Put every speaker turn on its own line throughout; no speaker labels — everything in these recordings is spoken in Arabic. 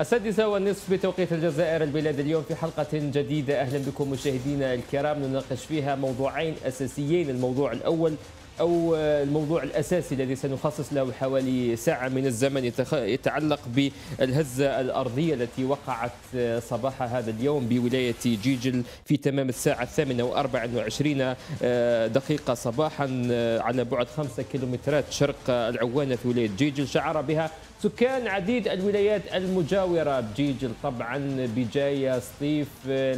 السادسة والنصف بتوقيت الجزائر البلاد اليوم في حلقة جديدة أهلا بكم مشاهدينا الكرام نناقش فيها موضوعين أساسيين الموضوع الأول أو الموضوع الأساسي الذي سنخصص له حوالي ساعة من الزمن يتعلق بالهزة الأرضية التي وقعت صباح هذا اليوم بولاية جيجل في تمام الساعة الثامنة وأربع وعشرين دقيقة صباحا على بعد خمسة كيلومترات شرق العوانة في ولاية جيجل شعر بها سكان عديد الولايات المجاورة بجيجل طبعا بجاية سطيف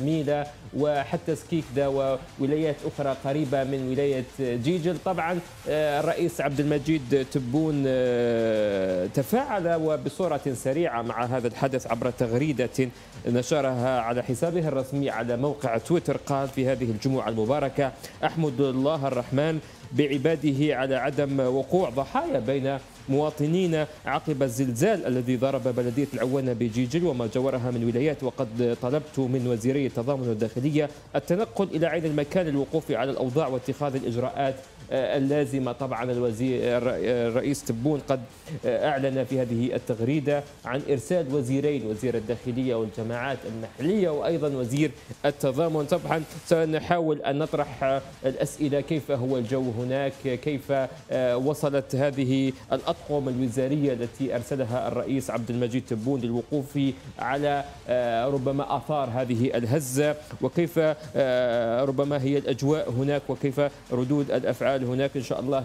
ميلا وحتى سكيكدا وولايات أخرى قريبة من ولاية جيجل طبعا آه، الرئيس عبد المجيد تبون آه، تفاعل وبصورة سريعة مع هذا الحدث عبر تغريدة نشرها على حسابه الرسمي على موقع تويتر قال في هذه الجمعة المباركة أحمد الله الرحمن بعباده على عدم وقوع ضحايا بين مواطنين عقب الزلزال الذي ضرب بلدية العوانة بجيجل وما جاورها من ولايات وقد طلبت من وزيري التضامن والداخلية التنقل إلى عين المكان للوقوف على الأوضاع واتخاذ الإجراءات اللازمة طبعا الوزير الرئيس تبون قد أعلن في هذه التغريدة عن إرسال وزيرين وزير الداخلية والجماعات المحلية وأيضا وزير التضامن طبعا سنحاول أن نطرح الأسئلة كيف هو الجو هناك كيف وصلت هذه الأطفال الأطقم الوزارية التي أرسلها الرئيس عبد المجيد تبون للوقوف على آه، ربما آثار هذه الهزة وكيف آه، ربما هي الأجواء هناك وكيف ردود الأفعال هناك إن شاء الله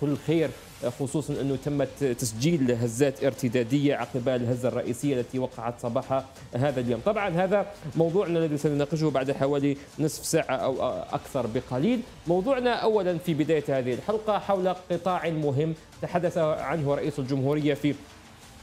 كل خير خصوصا أنه تم تسجيل هزات ارتدادية عقب الهزة الرئيسية التي وقعت صباح هذا اليوم طبعا هذا موضوعنا الذي سنناقشه بعد حوالي نصف ساعة أو أكثر بقليل موضوعنا أولا في بداية هذه الحلقة حول قطاع مهم تحدث عنه رئيس الجمهورية في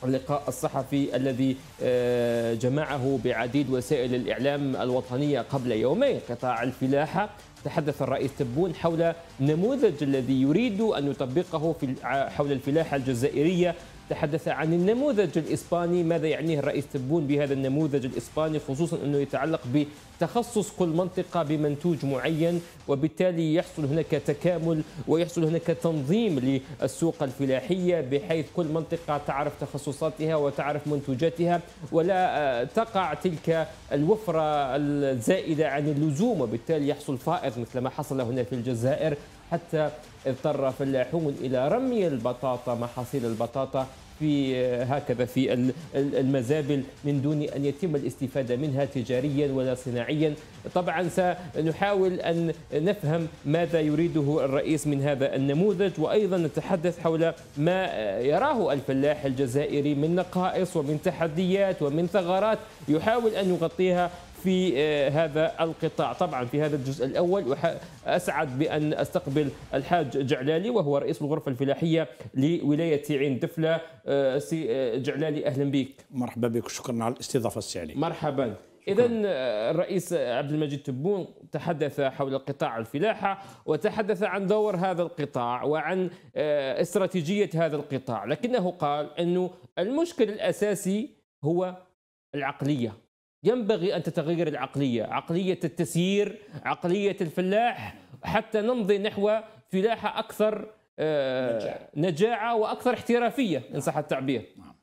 اللقاء الصحفي الذي آه، جمعه بعديد وسائل الإعلام الوطنية قبل يومين قطاع الفلاحة تحدث الرئيس تبون حول نموذج الذي يريد أن يطبقه في حول الفلاحة الجزائرية تحدث عن النموذج الإسباني ماذا يعنيه الرئيس تبون بهذا النموذج الإسباني خصوصا أنه يتعلق بتخصص كل منطقة بمنتوج معين وبالتالي يحصل هناك تكامل ويحصل هناك تنظيم للسوق الفلاحية بحيث كل منطقة تعرف تخصصاتها وتعرف منتوجاتها ولا آه، تقع تلك الوفرة الزائدة عن اللزوم وبالتالي يحصل فائض مثل ما حصل هنا في الجزائر حتى اضطر فلاحون إلى رمي البطاطا محاصيل البطاطا في هكذا في المزابل من دون ان يتم الاستفاده منها تجاريا ولا صناعيا طبعا سنحاول ان نفهم ماذا يريده الرئيس من هذا النموذج وايضا نتحدث حول ما يراه الفلاح الجزائري من نقائص ومن تحديات ومن ثغرات يحاول ان يغطيها في آه، هذا القطاع طبعا في هذا الجزء الأول أسعد بأن أستقبل الحاج جعلالي وهو رئيس الغرفة الفلاحية لولاية عين دفلة آه، سي آه، جعلالي أهلا بك مرحبا بك
وشكرا على الاستضافة السعلي مرحبا
إذا الرئيس عبد المجيد تبون تحدث حول قطاع الفلاحة وتحدث عن دور هذا القطاع وعن استراتيجية هذا القطاع لكنه قال أنه المشكل الأساسي هو العقلية ينبغي أن تتغير العقلية عقلية التسيير عقلية الفلاح حتى نمضي نحو فلاحة أكثر آه، نجاعة, نجاعة وأكثر احترافية إن صح التعبير نعم.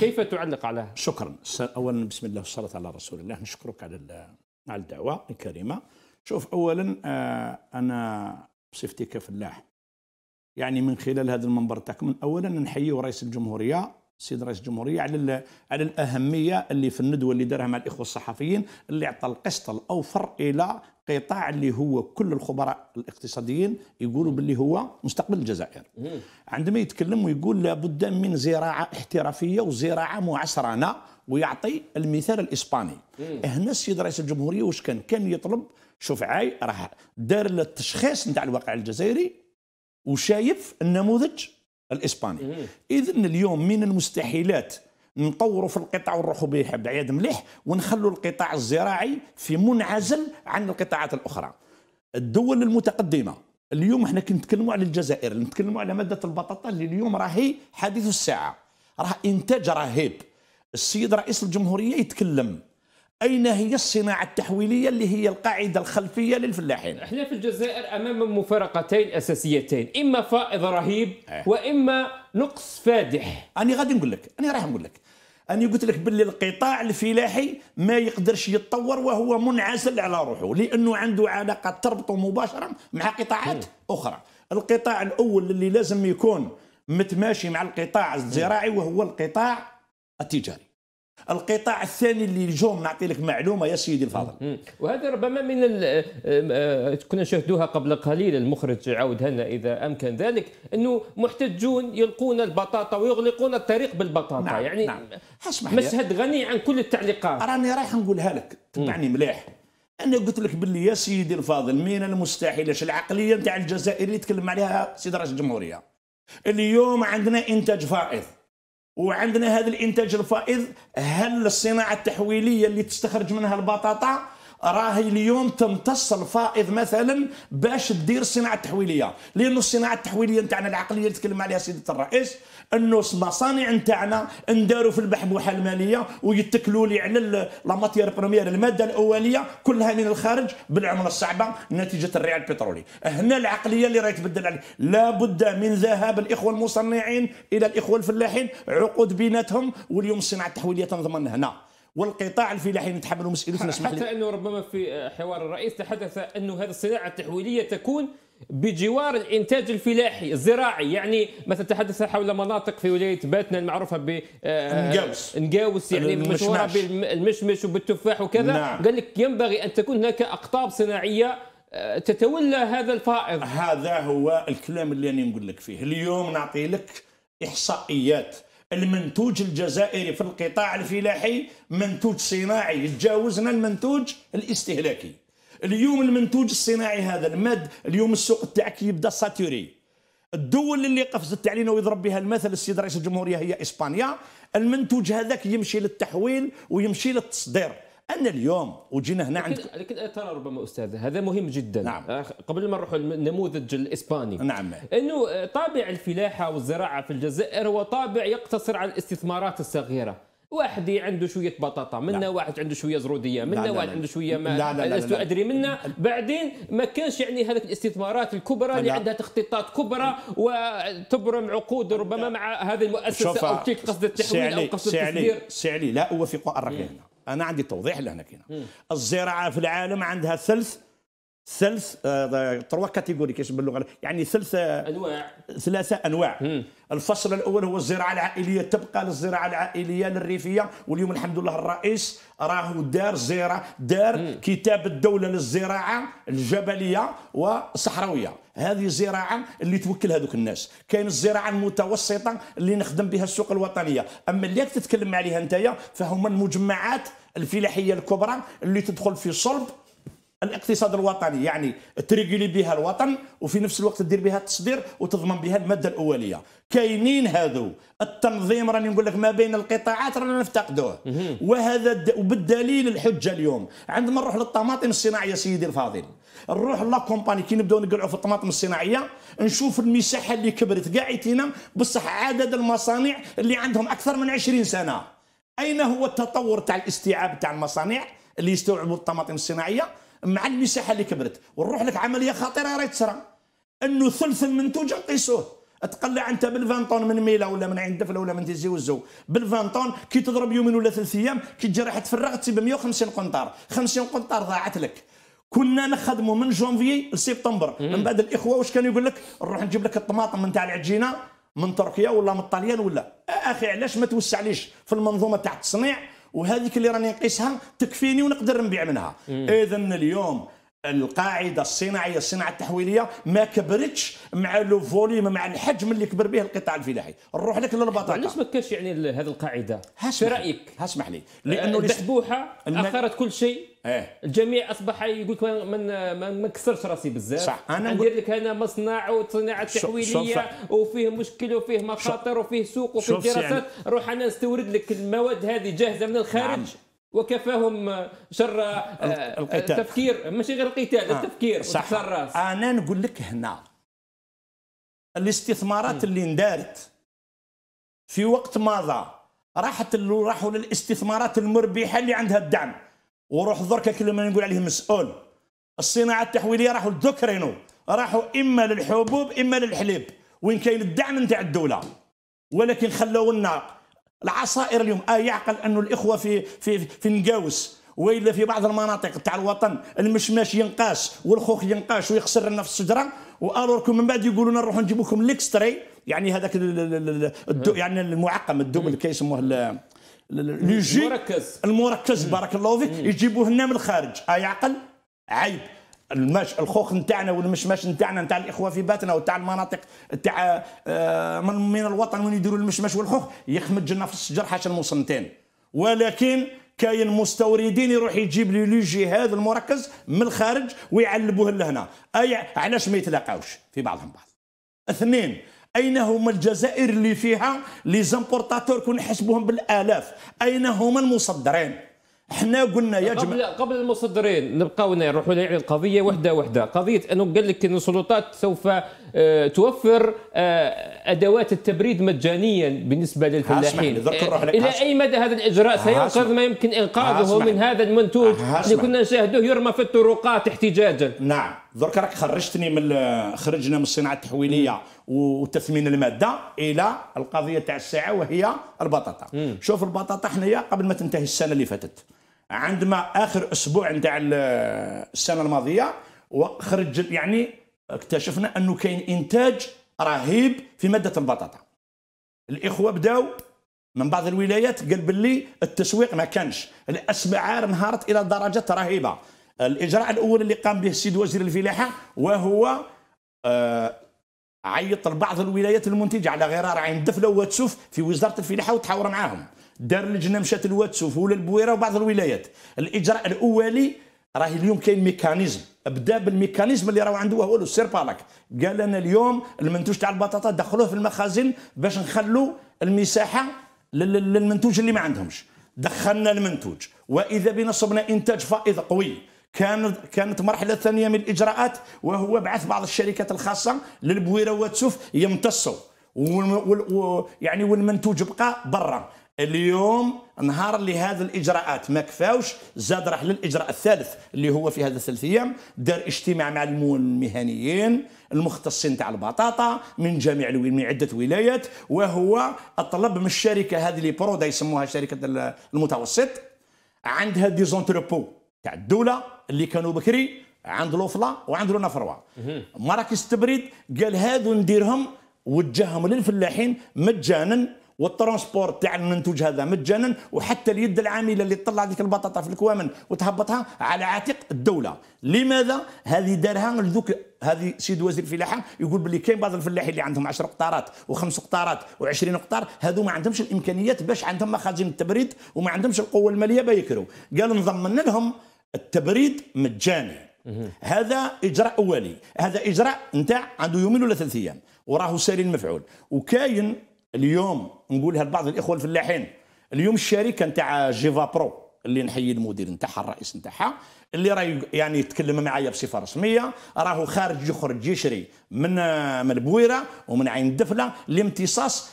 كيف تعلق على
شكرا أولا بسم الله والصلاة على رسول الله نشكرك على على الدعوة الكريمة شوف أولا آه، أنا بصفتي كفلاح يعني من خلال هذا المنبر تاعكم اولا نحيي رئيس الجمهوريه السيد رئيس الجمهوريه على على الاهميه اللي في الندوه اللي دارها مع الاخوه الصحفيين اللي اعطى القسط الاوفر الى قطاع اللي هو كل الخبراء الاقتصاديين يقولوا باللي هو مستقبل الجزائر عندما يتكلم ويقول لابد من زراعه احترافيه وزراعه معصرنه ويعطي المثال الاسباني هنا السيد رئيس الجمهوريه واش كان كان يطلب شوف عاي راه دار التشخيص نتاع الواقع الجزائري وشايف النموذج الاسباني اذا اليوم من المستحيلات نطوروا في القطاع ونروحوا به بعيد مليح ونخلوا القطاع الزراعي في منعزل عن القطاعات الاخرى الدول المتقدمه اليوم احنا كنتكلموا على الجزائر نتكلموا على ماده البطاطا اللي اليوم راهي حادث الساعه راه انتاج رهيب السيد رئيس الجمهوريه يتكلم اين هي الصناعه التحويليه اللي هي القاعده الخلفيه للفلاحين احنا
في الجزائر امام
مفارقتين
اساسيتين
اما فائض رهيب إيه. واما نقص فادح انا غادي نقول لك انا راح نقول لك أنا قلت لك باللي القطاع الفلاحي ما يقدرش يتطور وهو منعزل على روحه لأنه عنده علاقة تربطه مباشرة مع قطاعات أخرى القطاع الأول اللي لازم يكون متماشي مع القطاع الزراعي وهو القطاع التجاري القطاع الثاني اللي اليوم نعطي لك معلومه يا سيدي الفاضل وهذا ربما من
كنا نشاهدوها قبل قليل المخرج عاود لنا اذا امكن ذلك انه محتجون يلقون البطاطا ويغلقون الطريق بالبطاطا نعم يعني نعم. مشهد
غني عن كل التعليقات راني رايح نقولها لك تبعني مليح انا قلت لك باللي يا سيدي الفاضل من المستحيل اش العقليه نتاع الجزائر اللي تكلم عليها سيد رئيس الجمهوريه اليوم عندنا انتاج فائض وعندنا هذا الانتاج الفائض هل الصناعه التحويليه اللي تستخرج منها البطاطا راهي اليوم تمتص الفائض مثلا باش تدير صناعه تحويليه لانه الصناعه التحويليه نتاعنا العقليه اللي تكلم عليها سيده الرئيس انه المصانع نتاعنا نداروا في البحبوحه الماليه ويتكلوا لي على لا ماتير بروميير الماده الاوليه كلها من الخارج بالعمله الصعبه نتيجه الريع البترولي هنا العقليه اللي راهي تبدل عليه لابد من ذهاب الاخوه المصنعين الى الاخوه الفلاحين عقود بيناتهم واليوم الصناعه التحويليه تنضمن هنا والقطاع الفلاحي نتحملوا مسؤوليتنا اسمح لي حتى
انه ربما في حوار الرئيس تحدث انه هذه الصناعه التحويليه تكون بجوار الانتاج الفلاحي الزراعي يعني مثلا تحدث حول مناطق في ولايه باتنا المعروفه ب آه، نقاوس نقاوس يعني مشهوره بالمشمش وبالتفاح وكذا نعم. قال لك ينبغي ان تكون هناك اقطاب صناعيه
آه، تتولى هذا الفائض هذا هو الكلام اللي انا نقول لك فيه اليوم نعطي لك احصائيات المنتوج الجزائري في القطاع الفلاحي منتوج صناعي تجاوزنا المنتوج الاستهلاكي اليوم المنتوج الصناعي هذا المد اليوم السوق تاعك يبدا ساتوري الدول اللي قفزت علينا ويضرب بها المثل السيد رئيس الجمهوريه هي اسبانيا المنتوج هذاك يمشي للتحويل ويمشي للتصدير ان اليوم وجينا هنا عند
لكن ترى ربما استاذ هذا مهم جدا نعم. آه، قبل ما نروح النموذج
الاسباني نعم
انه آه، طابع الفلاحه والزراعه في الجزائر هو طابع يقتصر على الاستثمارات الصغيره واحد عنده شويه بطاطا منا نعم. واحد عنده شويه زروديه منا واحد عنده شويه ما لا لا لا لست ادري منا بعدين ما كانش يعني هذه الاستثمارات الكبرى اللي عندها تخطيطات كبرى وتبرم عقود ربما مع هذه المؤسسه او تلك قصد التحويل او قصد التصدير
سعلي لا اوافق الرقية هنا انا عندي توضيح لهنا هنا الزراعه في العالم عندها ثلث ثلث آه، تروا كاتيجوري كيش باللغه يعني ثلث آه، انواع ثلاثه انواع مم. الفصل الاول هو الزراعه العائليه تبقى للزراعه العائليه للريفيه واليوم الحمد لله الرئيس راه دار زراعه دار مم. كتاب الدوله للزراعه الجبليه والصحراويه هذه زراعة اللي توكل هذوك الناس كاين الزراعه المتوسطه اللي نخدم بها السوق الوطنيه اما اللي تتكلم عليها أنت فهما المجمعات الفلاحيه الكبرى اللي تدخل في صلب الاقتصاد الوطني يعني تريغولي بها الوطن وفي نفس الوقت تدير بها التصدير وتضمن بها الماده الاوليه كاينين هذو التنظيم راني نقول لك ما بين القطاعات رانا نفتقدوه وهذا د... وبالدليل الحجه اليوم عندما نروح للطماطم الصناعيه سيدي الفاضل نروح لا كومباني كي نبداو نقلعوا في الطماطم الصناعيه نشوف المساحه اللي كبرت كاع يتينا بصح عدد المصانع اللي عندهم اكثر من 20 سنه اين هو التطور تاع الاستيعاب تاع المصانع اللي يستوعبوا الطماطم الصناعيه مع المساحه اللي كبرت ونروح لك عمليه خطيره راهي تصرى انه ثلث المنتوج نقيسوه تقلع انت بالفانطون من ميلا ولا من عين دفله ولا من تيزي وزو بالفانطون كي تضرب يومين ولا ثلاث ايام كي تجي راح تفرغ تسيب 150 قنطار 50 قنطار ضاعت لك كنا نخدموا من جونفي لسبتمبر من بعد الاخوه واش كانوا يقول لك نروح نجيب لك الطماطم نتاع العجينه من تركيا ولا من الطليان ولا اخي علاش ما توسعليش في المنظومه تاع التصنيع وهذيك اللي راني نقيسها تكفيني ونقدر نبيع منها اذا اليوم القاعده الصناعيه الصناعه التحويليه ما كبرتش مع لو فوليوم مع الحجم اللي كبر به القطاع الفلاحي نروح لك للبطاطا علاش ما كانش يعني هذه القاعده في رايك اسمح
لي آه، لانه الدحبوحه اخرت كل شيء ايه الجميع اصبح يقول لك ما ما نكسرش راسي بزاف صح انا ندير لك انا مصنع وصناعه تحويليه وفيه مشكل وفيه مخاطر وفيه سوق وفيه يعني؟ دراسات يعني روح انا نستورد لك المواد هذه جاهزه من الخارج نعم. وكفاهم شر آه، آه، القتال التفكير ماشي غير القتال آه.
التفكير صح الراس انا نقول لك هنا الاستثمارات م. اللي اندارت في وقت مضى راحت راحوا للاستثمارات المربحه اللي عندها الدعم وروح درك كلمه نقول عليه مسؤول الصناعه التحويليه راحوا لدوكرينو راحوا اما للحبوب اما للحليب وين كاين الدعم نتاع الدوله ولكن خلونا لنا العصائر اليوم اه يعقل انه الاخوه في في في نقاوس والا في بعض المناطق تاع الوطن المشماش ينقاش والخوخ ينقاش ويخسر لنا في الشجره والوركم من بعد يقولوا لنا نروحوا نجيبوا لكم الاكستري يعني هذاك الدو يعني المعقم الدوب اللي كيسموه المركز المركز بارك الله فيك يجيبوه لنا من الخارج اه يعقل عيب المش الخوخ نتاعنا والمشمش نتاعنا نتاع الاخوه في باتنا وتاع المناطق تاع آه، من من الوطن وين يديروا المشمش والخوخ يخمد جنا في الشجر حاشا نوصل ولكن كاين مستوردين يروح يجيب لي لو جهاز المركز من الخارج ويعلبوه لهنا اي علاش ما يتلاقاوش في بعضهم بعض اثنين اين هما الجزائر اللي فيها لي زامبورتاتور كون نحسبوهم بالالاف اين هما المصدرين حنا قلنا يا جماعه قبل
قبل المصدرين نبقاو نروحوا القضيه وحده وحده قضيه انه قال لك ان السلطات سوف آه، توفر آه، ادوات التبريد مجانيا بالنسبه للفلاحين الى اي مدى هذا الاجراء سينقذ ما
يمكن انقاذه من هذا المنتوج اللي كنا نشاهدوه يرمى في الطرقات احتجاجا نعم درك راك خرجتني من خرجنا من الصناعه التحويليه وتثمين الماده الى القضيه تاع الساعه وهي البطاطا شوف البطاطا حنايا قبل ما تنتهي السنه اللي فاتت عندما اخر اسبوع نتاع السنه الماضيه وخرج يعني اكتشفنا انه كاين انتاج رهيب في ماده البطاطا الاخوه بداو من بعض الولايات قال باللي التسويق ما كانش الاسعار انهارت الى درجه رهيبه الاجراء الاول اللي قام به السيد وزير الفلاحه وهو آه عيط لبعض الولايات المنتجه على غرار عين دفله وتسوف في وزاره الفلاحه وتحاور معاهم دار لجنه مشات الواتسوف ولا البويره وبعض الولايات الاجراء الاولي راه اليوم كاين ميكانيزم بدا بالميكانيزم اللي راه عنده هو السير بالك قال انا اليوم المنتوج تاع البطاطا دخلوه في المخازن باش نخلوا المساحه للمنتوج اللي ما عندهمش دخلنا المنتوج واذا بنا صبنا انتاج فائض قوي كانت كانت مرحله ثانيه من الاجراءات وهو بعث بعض الشركات الخاصه للبويره وتسوف يمتصوا يعني والمنتوج بقى برا اليوم نهار اللي الاجراءات ما كفاوش زاد راح للاجراء الثالث اللي هو في هذا الثلاث ايام دار اجتماع مع المهنيين المختصين تاع البطاطا من جميع من عده ولايات وهو طلب من الشركه هذه اللي برودا يسموها شركه المتوسط عندها دي زونتربو تاع الدوله اللي كانوا بكري عند لوفلا وعند لونا فروا مراكز التبريد قال هذو نديرهم وجههم للفلاحين مجانا والترونسبور تاع المنتوج هذا مجانا وحتى اليد العامله اللي تطلع ديك البطاطا في الكوامن وتهبطها على عاتق الدوله لماذا هذه دارها لذوك هذه سيد وزير الفلاحه يقول باللي كاين بعض الفلاحين اللي عندهم 10 قطارات وخمس قطارات و20 قطار هذو ما عندهمش الامكانيات باش عندهم مخازن التبريد وما عندهمش القوه الماليه يكرو قالوا نضمن لهم التبريد مجاني هذا اجراء اولي هذا اجراء نتاع عنده يومين ولا ثلاث ايام وراه سالي المفعول وكاين اليوم نقولها لبعض الاخوه الفلاحين اليوم الشركه نتاع جيفا برو اللي نحيي المدير نتاعها الرئيس نتاعها اللي راه يعني يتكلم معايا بصفه رسميه راهو خارج يخرج يشري من من بويره ومن عين الدفله لامتصاص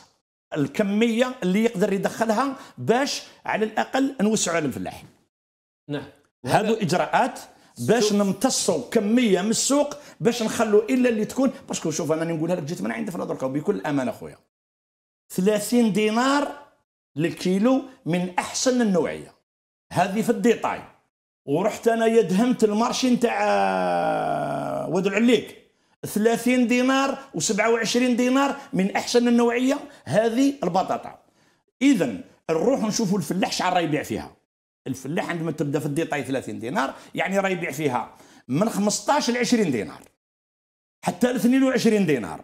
الكميه اللي يقدر يدخلها باش على الاقل نوسعوا على الفلاح نعم هذو اجراءات باش نمتصوا كميه من السوق باش نخلوا الا اللي تكون باسكو شوف انا نقولها لك جيت من عند دفله دركا وبكل امانه اخويا 30 دينار للكيلو من احسن النوعيه هذه في الديطاي ورحت انا يدهمت المارشي نتاع آه، واد العليك 30 دينار و27 دينار من احسن النوعيه هذه البطاطا اذا نروح نشوفوا الفلاح شحال راه يبيع فيها الفلاح عندما تبدا في الديطاي 30 دينار يعني راه يبيع فيها من 15 ل 20 دينار حتى 22 دينار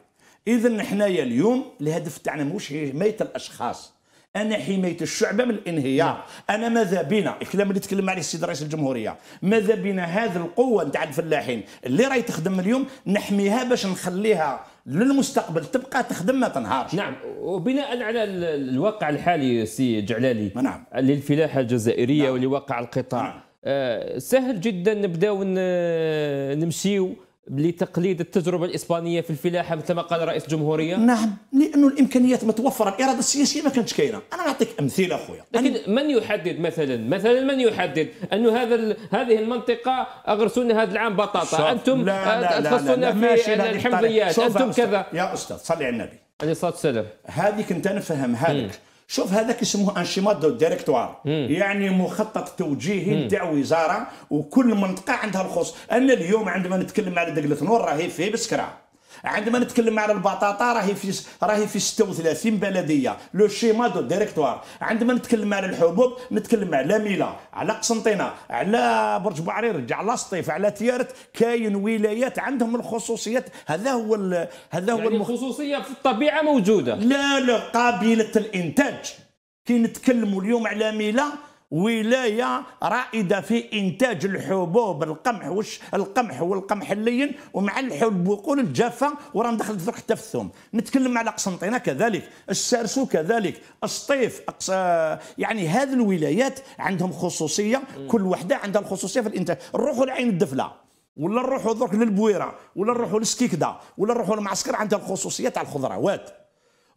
اذا حنايا اليوم الهدف تاعنا مش حمايه الاشخاص انا حمايه الشعبه من الانهيار انا ماذا بنا الكلام اللي تكلم عليه السيد رئيس الجمهوريه ماذا بنا هذه القوه نتاع الفلاحين اللي راهي تخدم اليوم نحميها باش نخليها للمستقبل تبقى تخدم ما تنهارش نعم
وبناء على الواقع الحالي سي جعلالي نعم للفلاحه الجزائريه نعم. ولواقع القطاع نعم. آه، سهل جدا نبداو نمشيو لتقليد التجربة الإسبانية في الفلاحة مثل ما قال رئيس الجمهورية؟ نعم لأنه
الإمكانيات متوفرة الإرادة السياسية ما كانتش كاينة أنا نعطيك أمثلة
أخويا لكن من يحدد مثلا مثلا من يحدد أنه هذا ال... هذه المنطقة أغرسونا هذا العام بطاطا شوف. أنتم تخصونا في الحمضيات طيب، أنتم
كذا يا أستاذ صلي على النبي عليه الصلاة والسلام هذيك أنت نفهمها لك شوف هذاك يسموه انشيمات دو ديريكتوار يعني مخطط توجيهي تاع وزاره وكل منطقه عندها الخص انا اليوم عندما نتكلم على دقله نور راهي في بسكره عندما نتكلم على البطاطا راهي في راهي في 36 بلديه لو شيما دو ديريكتوار عندما نتكلم على الحبوب نتكلم على ميلا على قسنطينه على برج رجع على سطيف على تيارت كاين ولايات عندهم الخصوصيات هذا هو هذا هو يعني المخ... الخصوصيه في الطبيعه موجوده لا لا قابله الانتاج كي نتكلموا اليوم على ميلا ولايه رائده في انتاج الحبوب القمح وش القمح والقمح اللين ومع البقول الجافه وراه دخلت حتى في الثوم نتكلم على قسنطينه كذلك السارسو كذلك السطيف يعني هذه الولايات عندهم خصوصيه كل وحده عندها الخصوصيه في الانتاج نروحوا لعين الدفله ولا نروحوا درك للبويره ولا نروحوا لسكيكده ولا نروحوا للمعسكر عندها الخصوصيه تاع الخضروات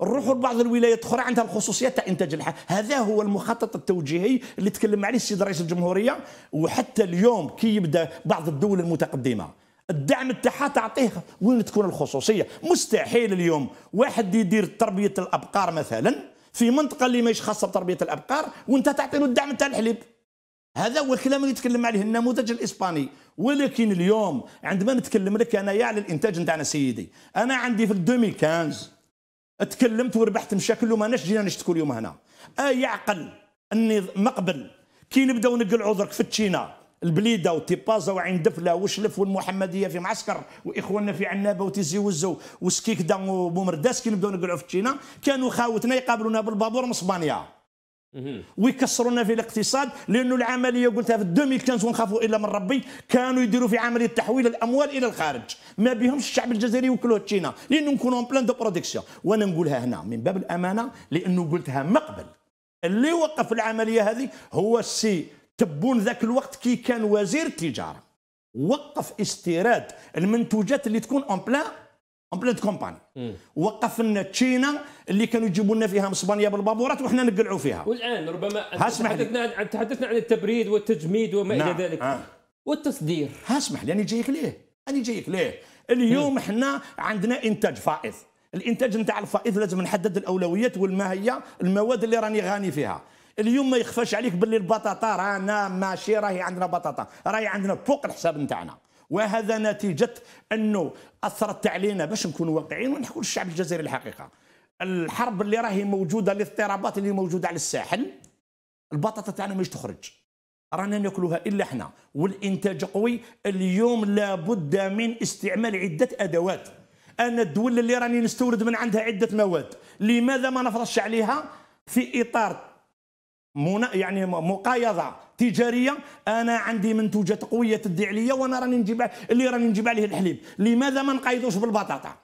نروحوا لبعض الولايات اخرى عندها الخصوصيه تاع انتاج اللحم هذا هو المخطط التوجيهي اللي تكلم عليه السيد رئيس الجمهوريه وحتى اليوم كي يبدا بعض الدول المتقدمه الدعم تاعها تعطيه وين تكون الخصوصيه مستحيل اليوم واحد يدير تربيه الابقار مثلا في منطقه اللي ماهيش خاصه بتربيه الابقار وانت تعطي له الدعم تاع الحليب هذا هو الكلام اللي يتكلم عليه النموذج الاسباني ولكن اليوم عندما نتكلم لك انايا على الانتاج نتاعنا سيدي انا عندي في 2015 تكلمت وربحت مشاكل وما ناش جينا نشتكوا اليوم هنا اه يعقل اني مقبل كي نبداو نقلعوا درك في تشينا البليده وتيبازا وعين دفله وشلف والمحمديه في معسكر واخواننا في عنابه وتيزي وزو وسكيكدا وبومرداس كي نبداو نقلعوا في تشينا كانوا خاوتنا يقابلونا بالبابور من اسبانيا ويكسرونا في الاقتصاد لانه العمليه قلتها في 2015 ونخافوا الا من ربي كانوا يديروا في عمليه تحويل الاموال الى الخارج ما بهمش الشعب الجزائري يوكلوه تشينا لانه نكونوا بلان دو برودكسيون وانا نقولها هنا من باب الامانه لانه قلتها مقبل اللي وقف العمليه هذه هو السي تبون ذاك الوقت كي كان وزير التجاره وقف استيراد المنتوجات اللي تكون اون بلان اون بلاد كومباني وقف لنا تشينا اللي كانوا يجيبوا لنا فيها من اسبانيا بالبابورات وحنا نقلعوا فيها
والان ربما تحدثنا
تحدثنا عن التبريد والتجميد وما الى نعم، ذلك آه. والتصدير ها اسمح لي انا جايك ليه انا جايك ليه اليوم حنا عندنا انتاج فائض الانتاج نتاع الفائض لازم نحدد الاولويات والما هي المواد اللي راني غاني فيها اليوم ما يخفاش عليك باللي البطاطا رانا ماشي راهي عندنا بطاطا راهي عندنا فوق الحساب نتاعنا وهذا نتيجه انه اثرت علينا باش نكون واقعيين ونحكوا للشعب الجزائري الحقيقه الحرب اللي راهي موجوده الاضطرابات اللي موجوده على الساحل البطاطا تاعنا مش تخرج رانا ناكلوها الا احنا والانتاج قوي اليوم لابد من استعمال عده ادوات انا الدول اللي راني نستورد من عندها عده مواد لماذا ما نفرضش عليها في اطار يعني مقايضه تجاريه انا عندي منتوجات قويه تدي عليا وانا راني نجيب اللي راني نجيب عليه الحليب لماذا ما نقيدوش بالبطاطا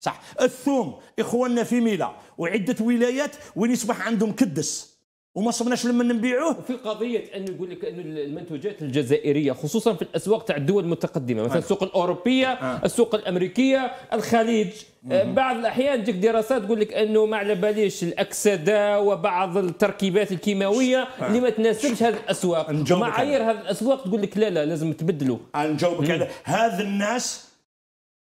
صح الثوم اخواننا في ميلا وعده ولايات وين يصبح عندهم كدس وما صبناش لما نبيعوه وفي قضيه انه يقول لك انه المنتوجات
الجزائريه خصوصا في الاسواق تاع الدول المتقدمه مثلا أيوة. السوق الاوروبيه آه. السوق الامريكيه الخليج مم. آه، بعض الاحيان تجيك دراسات تقول لك انه ما على باليش الاكسده وبعض التركيبات الكيماويه آه. اللي ما تناسبش هذه
الاسواق معايير هذه الاسواق تقول لك لا لا لازم تبدلوا نجاوبك آه، على هذا الناس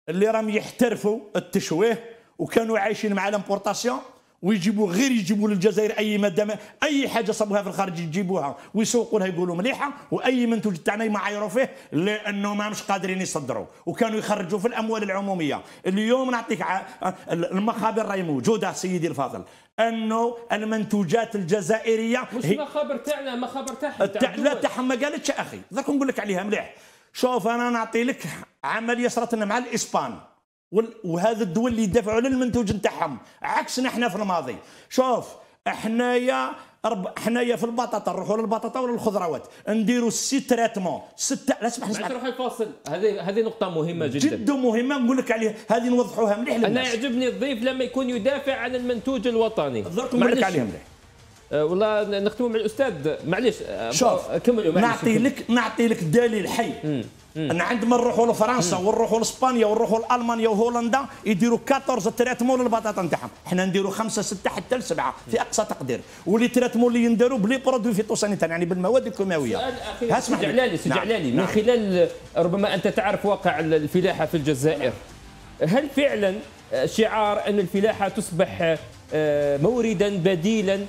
اللي راهم يحترفوا التشويه وكانوا عايشين مع الامبورتاسيون ويجيبوا غير يجيبوا للجزائر اي ماده اي حاجه صبوها في الخارج يجيبوها ويسوقوا لها يقولوا مليحه واي منتوج تاعنا ما عايروا فيه لانه ما مش قادرين يصدروا وكانوا يخرجوا في الاموال العموميه اليوم نعطيك ع... المخابر راهي موجوده سيدي الفاضل انه المنتوجات الجزائريه مش المخابر تاعنا المخابر تاعهم لا تاعهم ما قالتش اخي درك نقول لك عليها مليح شوف انا نعطي لك عمليه صارت لنا مع الاسبان وهذا الدول اللي يدافعوا على المنتوج نتاعهم عكسنا احنا في الماضي شوف حنايا أرب... حنايا في البطاطا نروحوا للبطاطا ولا الخضروات نديروا سي تريتمون ست لا سمح نسمع نروحوا
الفاصل هذه هذه نقطة
مهمة جدا جدا مهمة نقول لك عليها هذه نوضحوها مليح للناس أنا
يعجبني الضيف لما يكون يدافع عن المنتوج الوطني درك نقول لك عليها مليح أه، والله نختموا مع الأستاذ معليش أه، شوف كملوا معليش نعطي
لك نعطي لك دليل حي ان عندما نروحوا لفرنسا ونروحوا لاسبانيا ونروحوا لالمانيا وهولندا يديروا 14 تريتمون للبطاطا نتاعهم حنا نديروا 5 6 حتى لسبعه في اقصى تقدير واللي تريتمون اللي ينداروا بلي برودوي فيتوسانيتار يعني بالمواد الكيماويه سؤال اخير سجع لالي سجع من نعم. خلال ربما انت تعرف واقع
الفلاحه في الجزائر هل فعلا شعار ان الفلاحه تصبح آه، موردا بديلا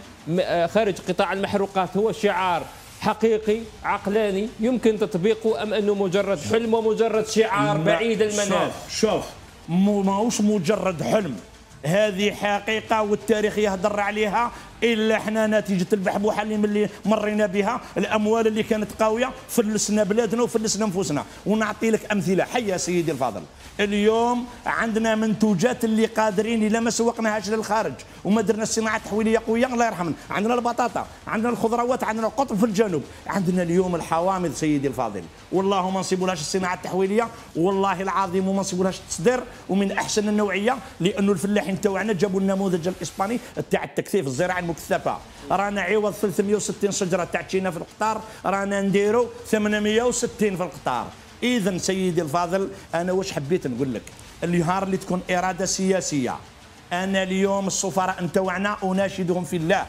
آه، خارج قطاع المحروقات هو شعار حقيقي عقلاني يمكن تطبيقه ام انه مجرد حلم ومجرد شعار بعيد المنال
شوف, شوف ماهوش مجرد حلم هذه حقيقه والتاريخ يهضر عليها الا احنا نتيجه البحبوحه اللي ملي مرينا بها الاموال اللي كانت قويه فلسنا بلادنا وفلسنا انفسنا ونعطي لك امثله حيا سيدي الفاضل اليوم عندنا منتوجات اللي قادرين الا ما سوقناهاش للخارج وما درنا صناعه تحويليه قويه الله يرحمنا عندنا البطاطا عندنا الخضروات عندنا القطن في الجنوب عندنا اليوم الحوامض سيدي الفاضل والله ما نصيبولهاش الصناعه التحويليه والله العظيم وما نصيبولهاش التصدير ومن احسن النوعيه لانه الفلاحين تاعنا جابوا النموذج الاسباني تاع التكثيف الزراعي مكثفه رانا عوض 360 شجره تاع تشينا في القطار رانا نديرو 860 في القطار اذا سيدي الفاضل انا واش حبيت نقول لك النهار اللي تكون اراده سياسيه انا اليوم السفراء نتاعنا اناشدهم في الله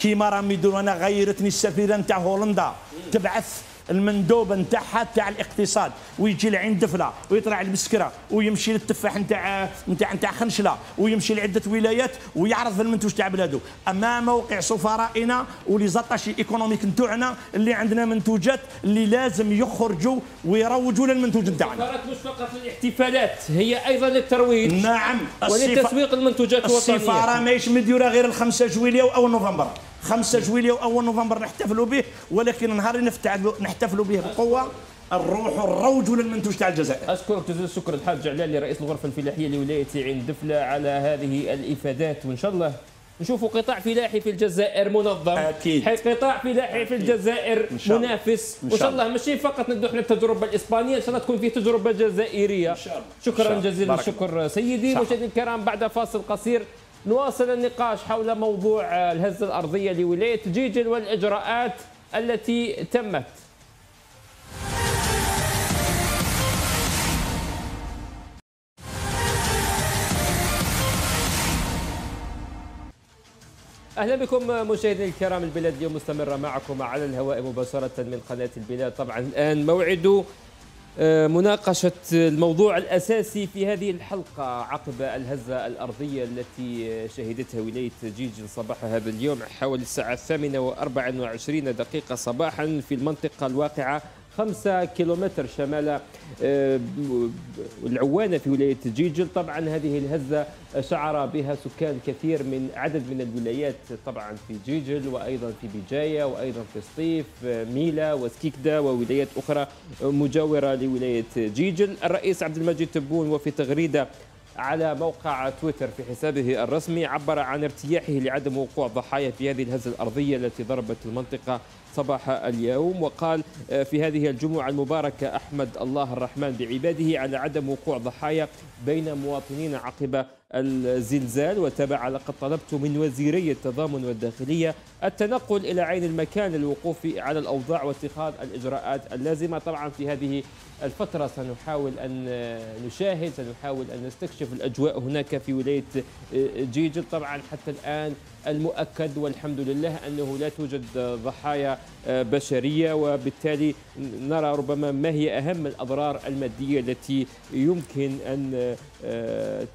كيما راهم يديروا انا غيرتني السفيره نتاع هولندا تبعث المندوب نتاعها تاع الاقتصاد ويجي لعين دفله ويطلع البسكره ويمشي للتفاح نتاع نتاع نتاع خنشله ويمشي لعده ولايات ويعرض المنتوج تاع بلاده اما موقع سفرائنا وليزاتاشي ايكونوميك نتاعنا اللي عندنا منتوجات اللي لازم يخرجوا ويروجوا للمنتوج نتاعنا السفارات مش فقط للاحتفالات هي ايضا للترويج نعم ولتسويق المنتوجات الوطنيه السفاره ماهيش مديوره غير الخمسة جويليه او نوفمبر 5 جويليه واول نوفمبر نحتفلوا به ولكن نهار نحتفلوا به بقوه الروح والروج للمنتوج تاع الجزائر. اشكرك
جزيل الشكر الحاج علالي رئيس الغرفه الفلاحيه لولايه عين دفله على هذه الافادات وان شاء الله نشوفوا قطاع فلاحي في الجزائر منظم اكيد حيث قطاع فلاحي في الجزائر إن شاء منافس وان شاء الله ماشي فقط ندوح احنا التجربه الاسبانيه ان شاء الله تكون فيه تجربه جزائريه ان شاء الله شكرا جزيلا الشكر سيدي مشاهدينا الكرام بعد فاصل قصير نواصل النقاش حول موضوع الهزة الأرضية لولاية جيجل والإجراءات التي تمت اهلا بكم مشاهدينا الكرام البلاد اليوم مستمره معكم على الهواء مباشره من قناه البلاد طبعا الان موعد آه، مناقشة الموضوع الأساسي في هذه الحلقة عقب الهزة الأرضية التي شهدتها ولاية جيجل صباح هذا اليوم حوالي الساعة الثامنة وأربع وعشرين دقيقة صباحا في المنطقة الواقعة 5 كيلومتر شمال آه، العوانة في ولاية جيجل طبعا هذه الهزة شعر بها سكان كثير من عدد من الولايات طبعا في جيجل وأيضا في بجاية وأيضا في سطيف آه، ميلا وسكيكدا وولايات أخرى مجاورة لولاية جيجل الرئيس عبد المجيد تبون وفي تغريدة على موقع تويتر في حسابه الرسمي عبر عن ارتياحه لعدم وقوع ضحايا في هذه الهزة الأرضية التي ضربت المنطقة صباح اليوم وقال آه، في هذه الجمعة المباركة أحمد الله الرحمن بعباده على عدم وقوع ضحايا بين مواطنين عقب الزلزال وتابع لقد طلبت من وزيري التضامن والداخلية التنقل إلى عين المكان للوقوف على الأوضاع واتخاذ الإجراءات اللازمة طبعا في هذه الفترة سنحاول أن آه، نشاهد سنحاول أن نستكشف الأجواء هناك في ولاية آه، آه، جيجل طبعا حتى الآن المؤكد والحمد لله أنه لا توجد ضحايا بشرية وبالتالي نرى ربما ما هي أهم الأضرار المادية التي يمكن أن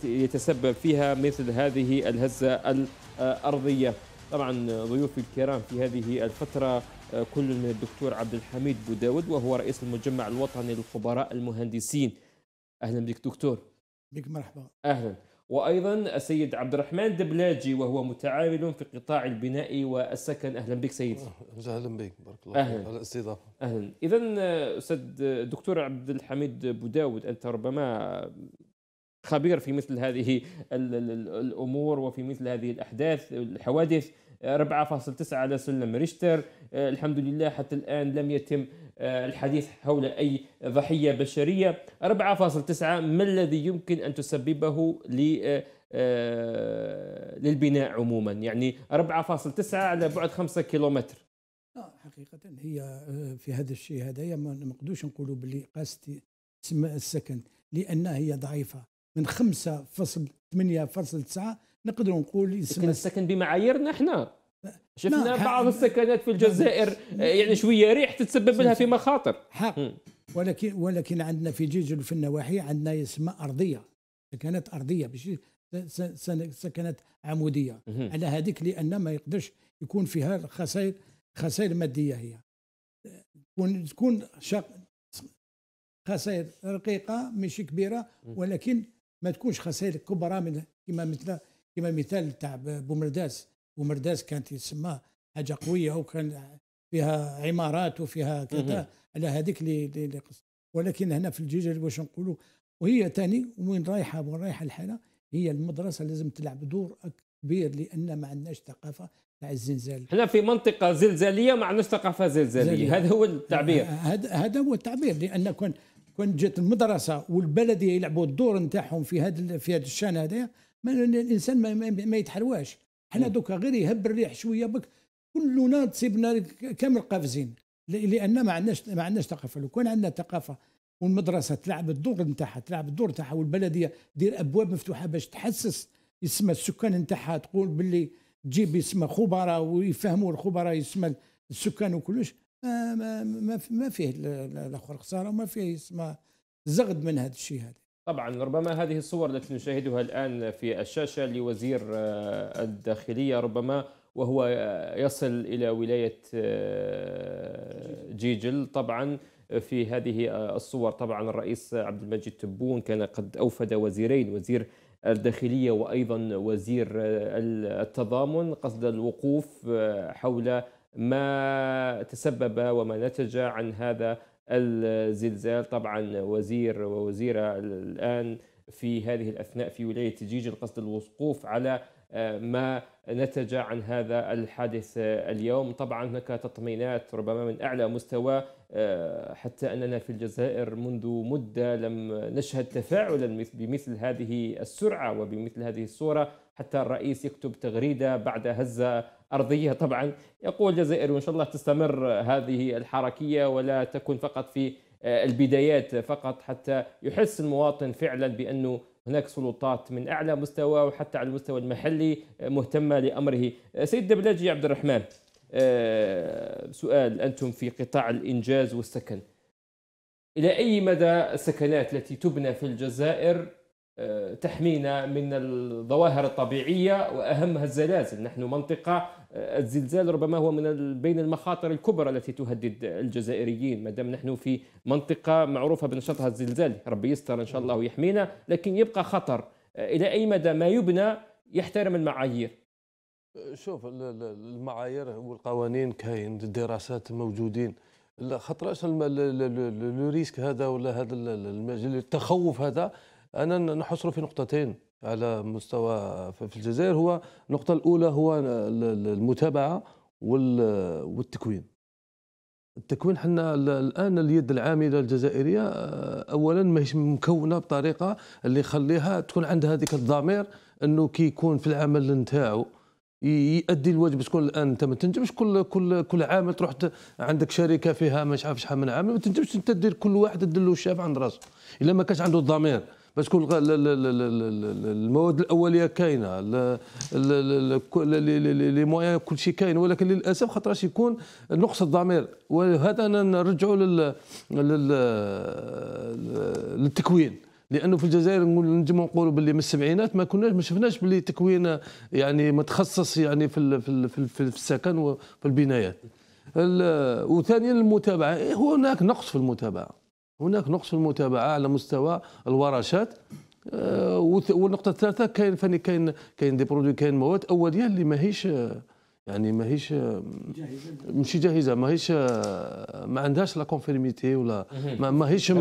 يتسبب فيها مثل هذه الهزة الأرضية طبعا ضيوفي الكرام في هذه الفترة كل من الدكتور عبد الحميد بوداود وهو رئيس المجمع الوطني للخبراء المهندسين اهلا بك دكتور بك مرحبا اهلا وايضا السيد عبد الرحمن دبلاجي وهو متعامل في قطاع البناء والسكن اهلا بك سيدي اهلا بك بارك الله فيك على الاستضافه اهلا اذا استاذ دكتور عبد الحميد بوداود انت ربما خبير في مثل هذه الامور وفي مثل هذه الاحداث الحوادث 4.9 على سلم ريشتر آه، الحمد لله حتى الآن لم يتم آه، الحديث حول أي ضحية بشرية 4.9 ما الذي يمكن أن تسببه آه، للبناء عموما يعني 4.9 على بعد 5 كيلومتر
حقيقة هي في هذا الشيء هذايا ما نقدوش نقولوا باللي قاست السكن لأنها هي ضعيفة من 5.8.9 نقدر نقول يسمى السكن بمعاييرنا احنا شفنا بعض السكنات في الجزائر آه، يعني
شويه ريح تتسبب لها في مخاطر حق
ولكن ولكن عندنا في جيجل وفي النواحي عندنا يسمى ارضيه سكنات ارضيه مش سكنات عموديه على هذيك لان ما يقدرش يكون فيها خسائر خسائر ماديه هي تكون تكون شق خسائر رقيقه ماشي كبيره ولكن ما تكونش خسائر كبرى من كما مثل كما مثال تاع بومرداس بومرداس كانت يسمى حاجه قويه وكان فيها عمارات وفيها كذا على هذيك اللي ولكن هنا في الجزائر واش نقولوا وهي ثاني وين رايحه وين رايحه الحاله هي المدرسه لازم تلعب دور كبير لان ما عندناش ثقافه تاع الزلزال احنا
في منطقه زلزاليه ما عندناش ثقافه زلزاليه هذا هو التعبير
آه، هذا هو التعبير لان كان كان جات المدرسه والبلديه يلعبوا الدور نتاعهم في هذا في هذا الشان هذا ما الانسان ما, ما يتحرواش حنا دوكا غير يهب الريح شويه بك كلنا تصيبنا كامل قافزين لان ما عندناش ما عندناش ثقافه لو كان عندنا ثقافه والمدرسه تلعب الدور نتاعها تلعب الدور نتاعها والبلديه دير ابواب مفتوحه باش تحسس يسمى السكان نتاعها تقول باللي تجيب يسمى خبراء ويفهموا الخبراء يسمى السكان وكلش ما ما ما فيه الاخر خساره وما فيه يسمى زغد من هذا الشيء هذا
طبعا ربما هذه الصور التي نشاهدها الآن في الشاشة لوزير آه، الداخلية ربما وهو آه، يصل إلى ولاية آه، جيجل طبعا في هذه الصور طبعا الرئيس عبد المجيد تبون كان قد أوفد وزيرين وزير الداخلية وأيضا وزير التضامن قصد الوقوف حول ما تسبب وما نتج عن هذا الزلزال طبعا وزير ووزيرة الآن في هذه الأثناء في ولاية جيجي القصد الوقوف على آه، ما نتج عن هذا الحادث آه، اليوم طبعا هناك تطمينات ربما من أعلى مستوى آه، حتى أننا في الجزائر منذ مدة لم نشهد تفاعلا بمثل هذه السرعة وبمثل هذه الصورة حتى الرئيس يكتب تغريدة بعد هزة أرضية طبعا يقول الجزائر وان شاء الله تستمر هذه الحركية ولا تكون فقط في آه، البدايات فقط حتى يحس المواطن فعلا بأنه هناك سلطات من أعلى مستوى وحتى على المستوى المحلي آه، مهتمة لأمره آه، سيد دبلجي عبد الرحمن سؤال أنتم في قطاع الإنجاز والسكن إلى أي مدى السكنات التي تبنى في الجزائر تحمينا من الظواهر الطبيعية وأهمها الزلازل نحن منطقة الزلزال ربما هو من بين المخاطر الكبرى التي تهدد الجزائريين ما دام نحن في منطقة معروفة بنشاطها الزلزال ربي يستر إن شاء الله ويحمينا لكن يبقى خطر إلى أي مدى ما يبنى يحترم المعايير
شوف المعايير والقوانين كاين الدراسات موجودين لا خطر لو ريسك هذا ولا هذا التخوف هذا انا نحصر في نقطتين على مستوى في الجزائر هو النقطه الاولى هو المتابعه والتكوين التكوين حنا الان اليد العامله الجزائريه آه، اولا ماهيش مكونه بطريقه اللي يخليها تكون عندها هذيك الضمير انه كي يكون في العمل نتاعو يؤدي الواجب شكون الان انت ما تنجمش كل كل كل عامل تروح عندك شركه فيها مش عارف شحال من عامل ما تنجمش انت دير كل واحد دير له الشاف عند راسه الا ما كانش عنده الضمير باش تكون المواد الاوليه كاينه لي موان كلشي كاين ولكن للاسف خاطرش يكون نقص الضمير وهذا نرجعوا للتكوين لانه في الجزائر نجم نقولوا باللي من السبعينات ما كناش ما شفناش باللي تكوين يعني متخصص يعني في في في, في السكن وفي البنايات وثانيا المتابعه هناك نقص في المتابعه هناك نقص في المتابعه على مستوى الورشات آه، والنقطه الثالثه كاين فني كاين كاين دي برودوي كاين مواد اوليه اللي ماهيش يعني ماهيش ماشي جاهزه ماهيش ما عندهاش لا كونفيرميتي ولا ماهيش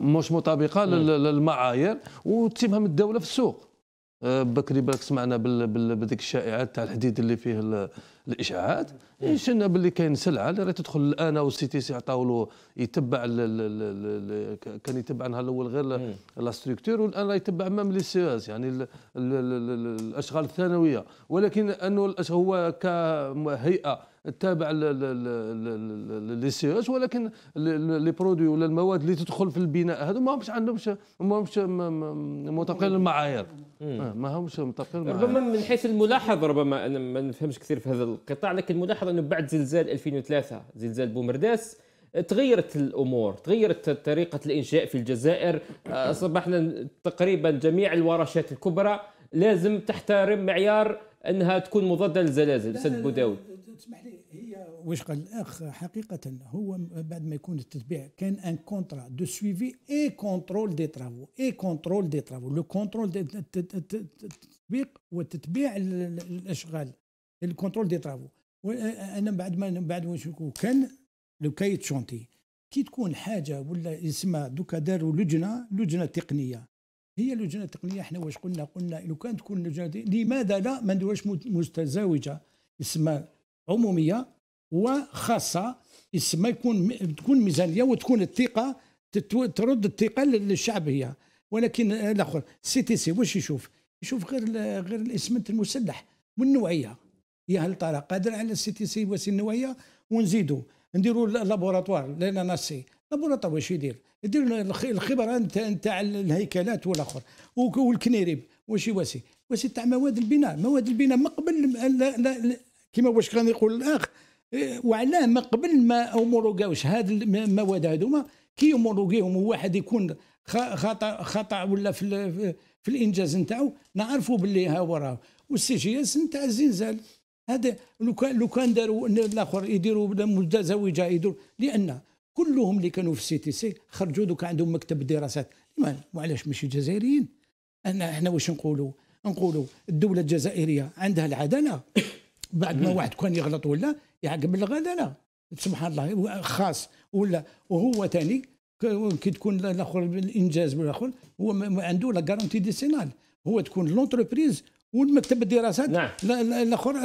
مش مطابقه للمعايير وتسيبها من الدوله في السوق آه، بكري بالك سمعنا بديك الشائعات تاع الحديد اللي فيه الاشاعات إيه. يشن باللي كاين سلعه اللي راهي تدخل الان والسي تي سي عطاو له يتبع كان يتبع نهار الاول غير إيه. لا ستركتور والان راه يتبع مام لي اس يعني الـ الـ الـ الاشغال الثانويه ولكن انه هو كهيئه تابع لي سي اس ولكن لي برودوي ولا المواد اللي تدخل في البناء هذو ما همش عندهمش ما همش مطابقين للمعايير إيه. آه، ما همش مطابقين ربما
من حيث الملاحظ ربما انا ما نفهمش كثير في هذا القطاع لكن الملاحظه انه بعد زلزال 2003 زلزال بومرداس تغيرت الامور تغيرت طريقه الانشاء في الجزائر آه، اصبحنا تقريبا جميع الورشات الكبرى لازم تحترم معيار انها تكون مضاده للزلازل استاذ بوداوي
تسمح لي هي واش قال الاخ حقيقه هو بعد ما يكون التتبيع كان ان كونترا دو سويفي اي كونترول دي ترافو اي كونترول دي ترافو لو كونترول التطبيق وتتبيع الاشغال الكونترول دي طرافو انا بعد ما بعد ما كان لو كايت شونتي كي تكون حاجه ولا يسمى دوكا داروا لجنه لجنه تقنيه هي اللجنه التقنيه احنا واش قلنا قلنا لو كانت تكون لجنه دي لماذا لا ما نديروهاش متزاوجه اسمها عموميه وخاصه اسمها يكون تكون ميزانيه وتكون الثقه ترد الثقه للشعب هي ولكن الاخر سي تي سي واش يشوف؟ يشوف غير غير الاسمنت المسلح والنوعيه يا هل ترى قادر على السي تي سي النوايا ونزيدوا نديروا لابوراتوار لان انا سي لابوراتوار واش يدير يدير الخبره نتاع الهيكلات والاخر والكنيريب واش يواسي واسي تاع مواد البناء مواد البناء ما قبل كما واش كان يقول الاخ إيه، وعلاه ما قبل ما اومولوغاوش هاد المواد هذوما كي يومولوغيهم واحد يكون خطا خطا ولا في في الانجاز نتاعو نعرفوا باللي ها وراه والسي جي اس نتاع الزنزال هذا لو كان لو كان داروا الاخر يديروا متزوجه يديروا لان كلهم اللي كانوا في السي تي سي خرجوا دوك عندهم مكتب دراسات وعلاش ماشي جزائريين انا احنا واش نقولوا نقولوا الدوله الجزائريه عندها العداله بعد ما واحد كان يغلط ولا يعاقب العداله سبحان الله خاص ولا وهو ثاني كي تكون الاخر الانجاز والاخر هو عنده لا غارونتي ديسينال هو تكون لونتربريز والمكتب الدراسات نعم. الاخر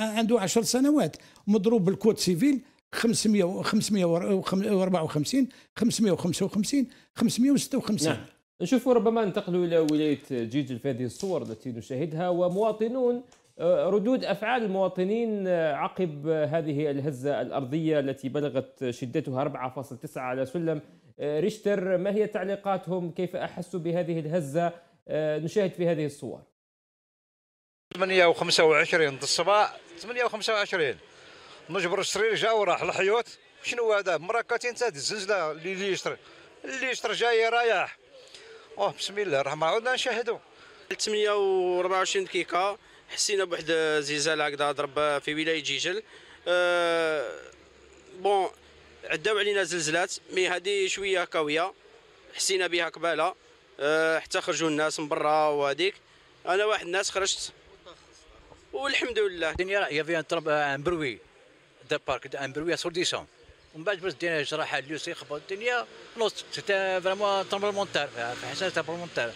عنده 10 سنوات مضروب بالكود سيفيل 500 554 555 556 نعم
نشوف ربما ننتقلوا الى ولايه جيجل في هذه الصور التي نشاهدها ومواطنون آه، ردود افعال المواطنين آه، عقب هذه الهزه الارضيه التي بلغت شدتها 4.9 على سلم آه، ريشتر ما هي تعليقاتهم كيف احسوا بهذه الهزه نشاهد في هذه الصور
28 الصباح 28 نجبر السرير جا وراح الحيوط شنو هذا انت هذه الزنزله اللي يشتر اللي يشتر جاي رايح اوه بسم الله الرحمن الرحيم عودنا نشاهدوا 324 دقيقه حسينا بواحد
زلزال هكذا ضرب في ولايه جيجل أه بون عداو علينا زلزلات مي هذه شويه قويه حسينا بها قباله أه حتى خرجوا الناس من برا وهذيك انا واحد الناس خرجت والحمد لله الدنيا هي فيها ان آه، بروي دا بارك بروي سور ديسون ومن بعد بس دينا جراحه ليوسي خبط الدنيا نص سيتي فريمون تمبلمونتار في حسنه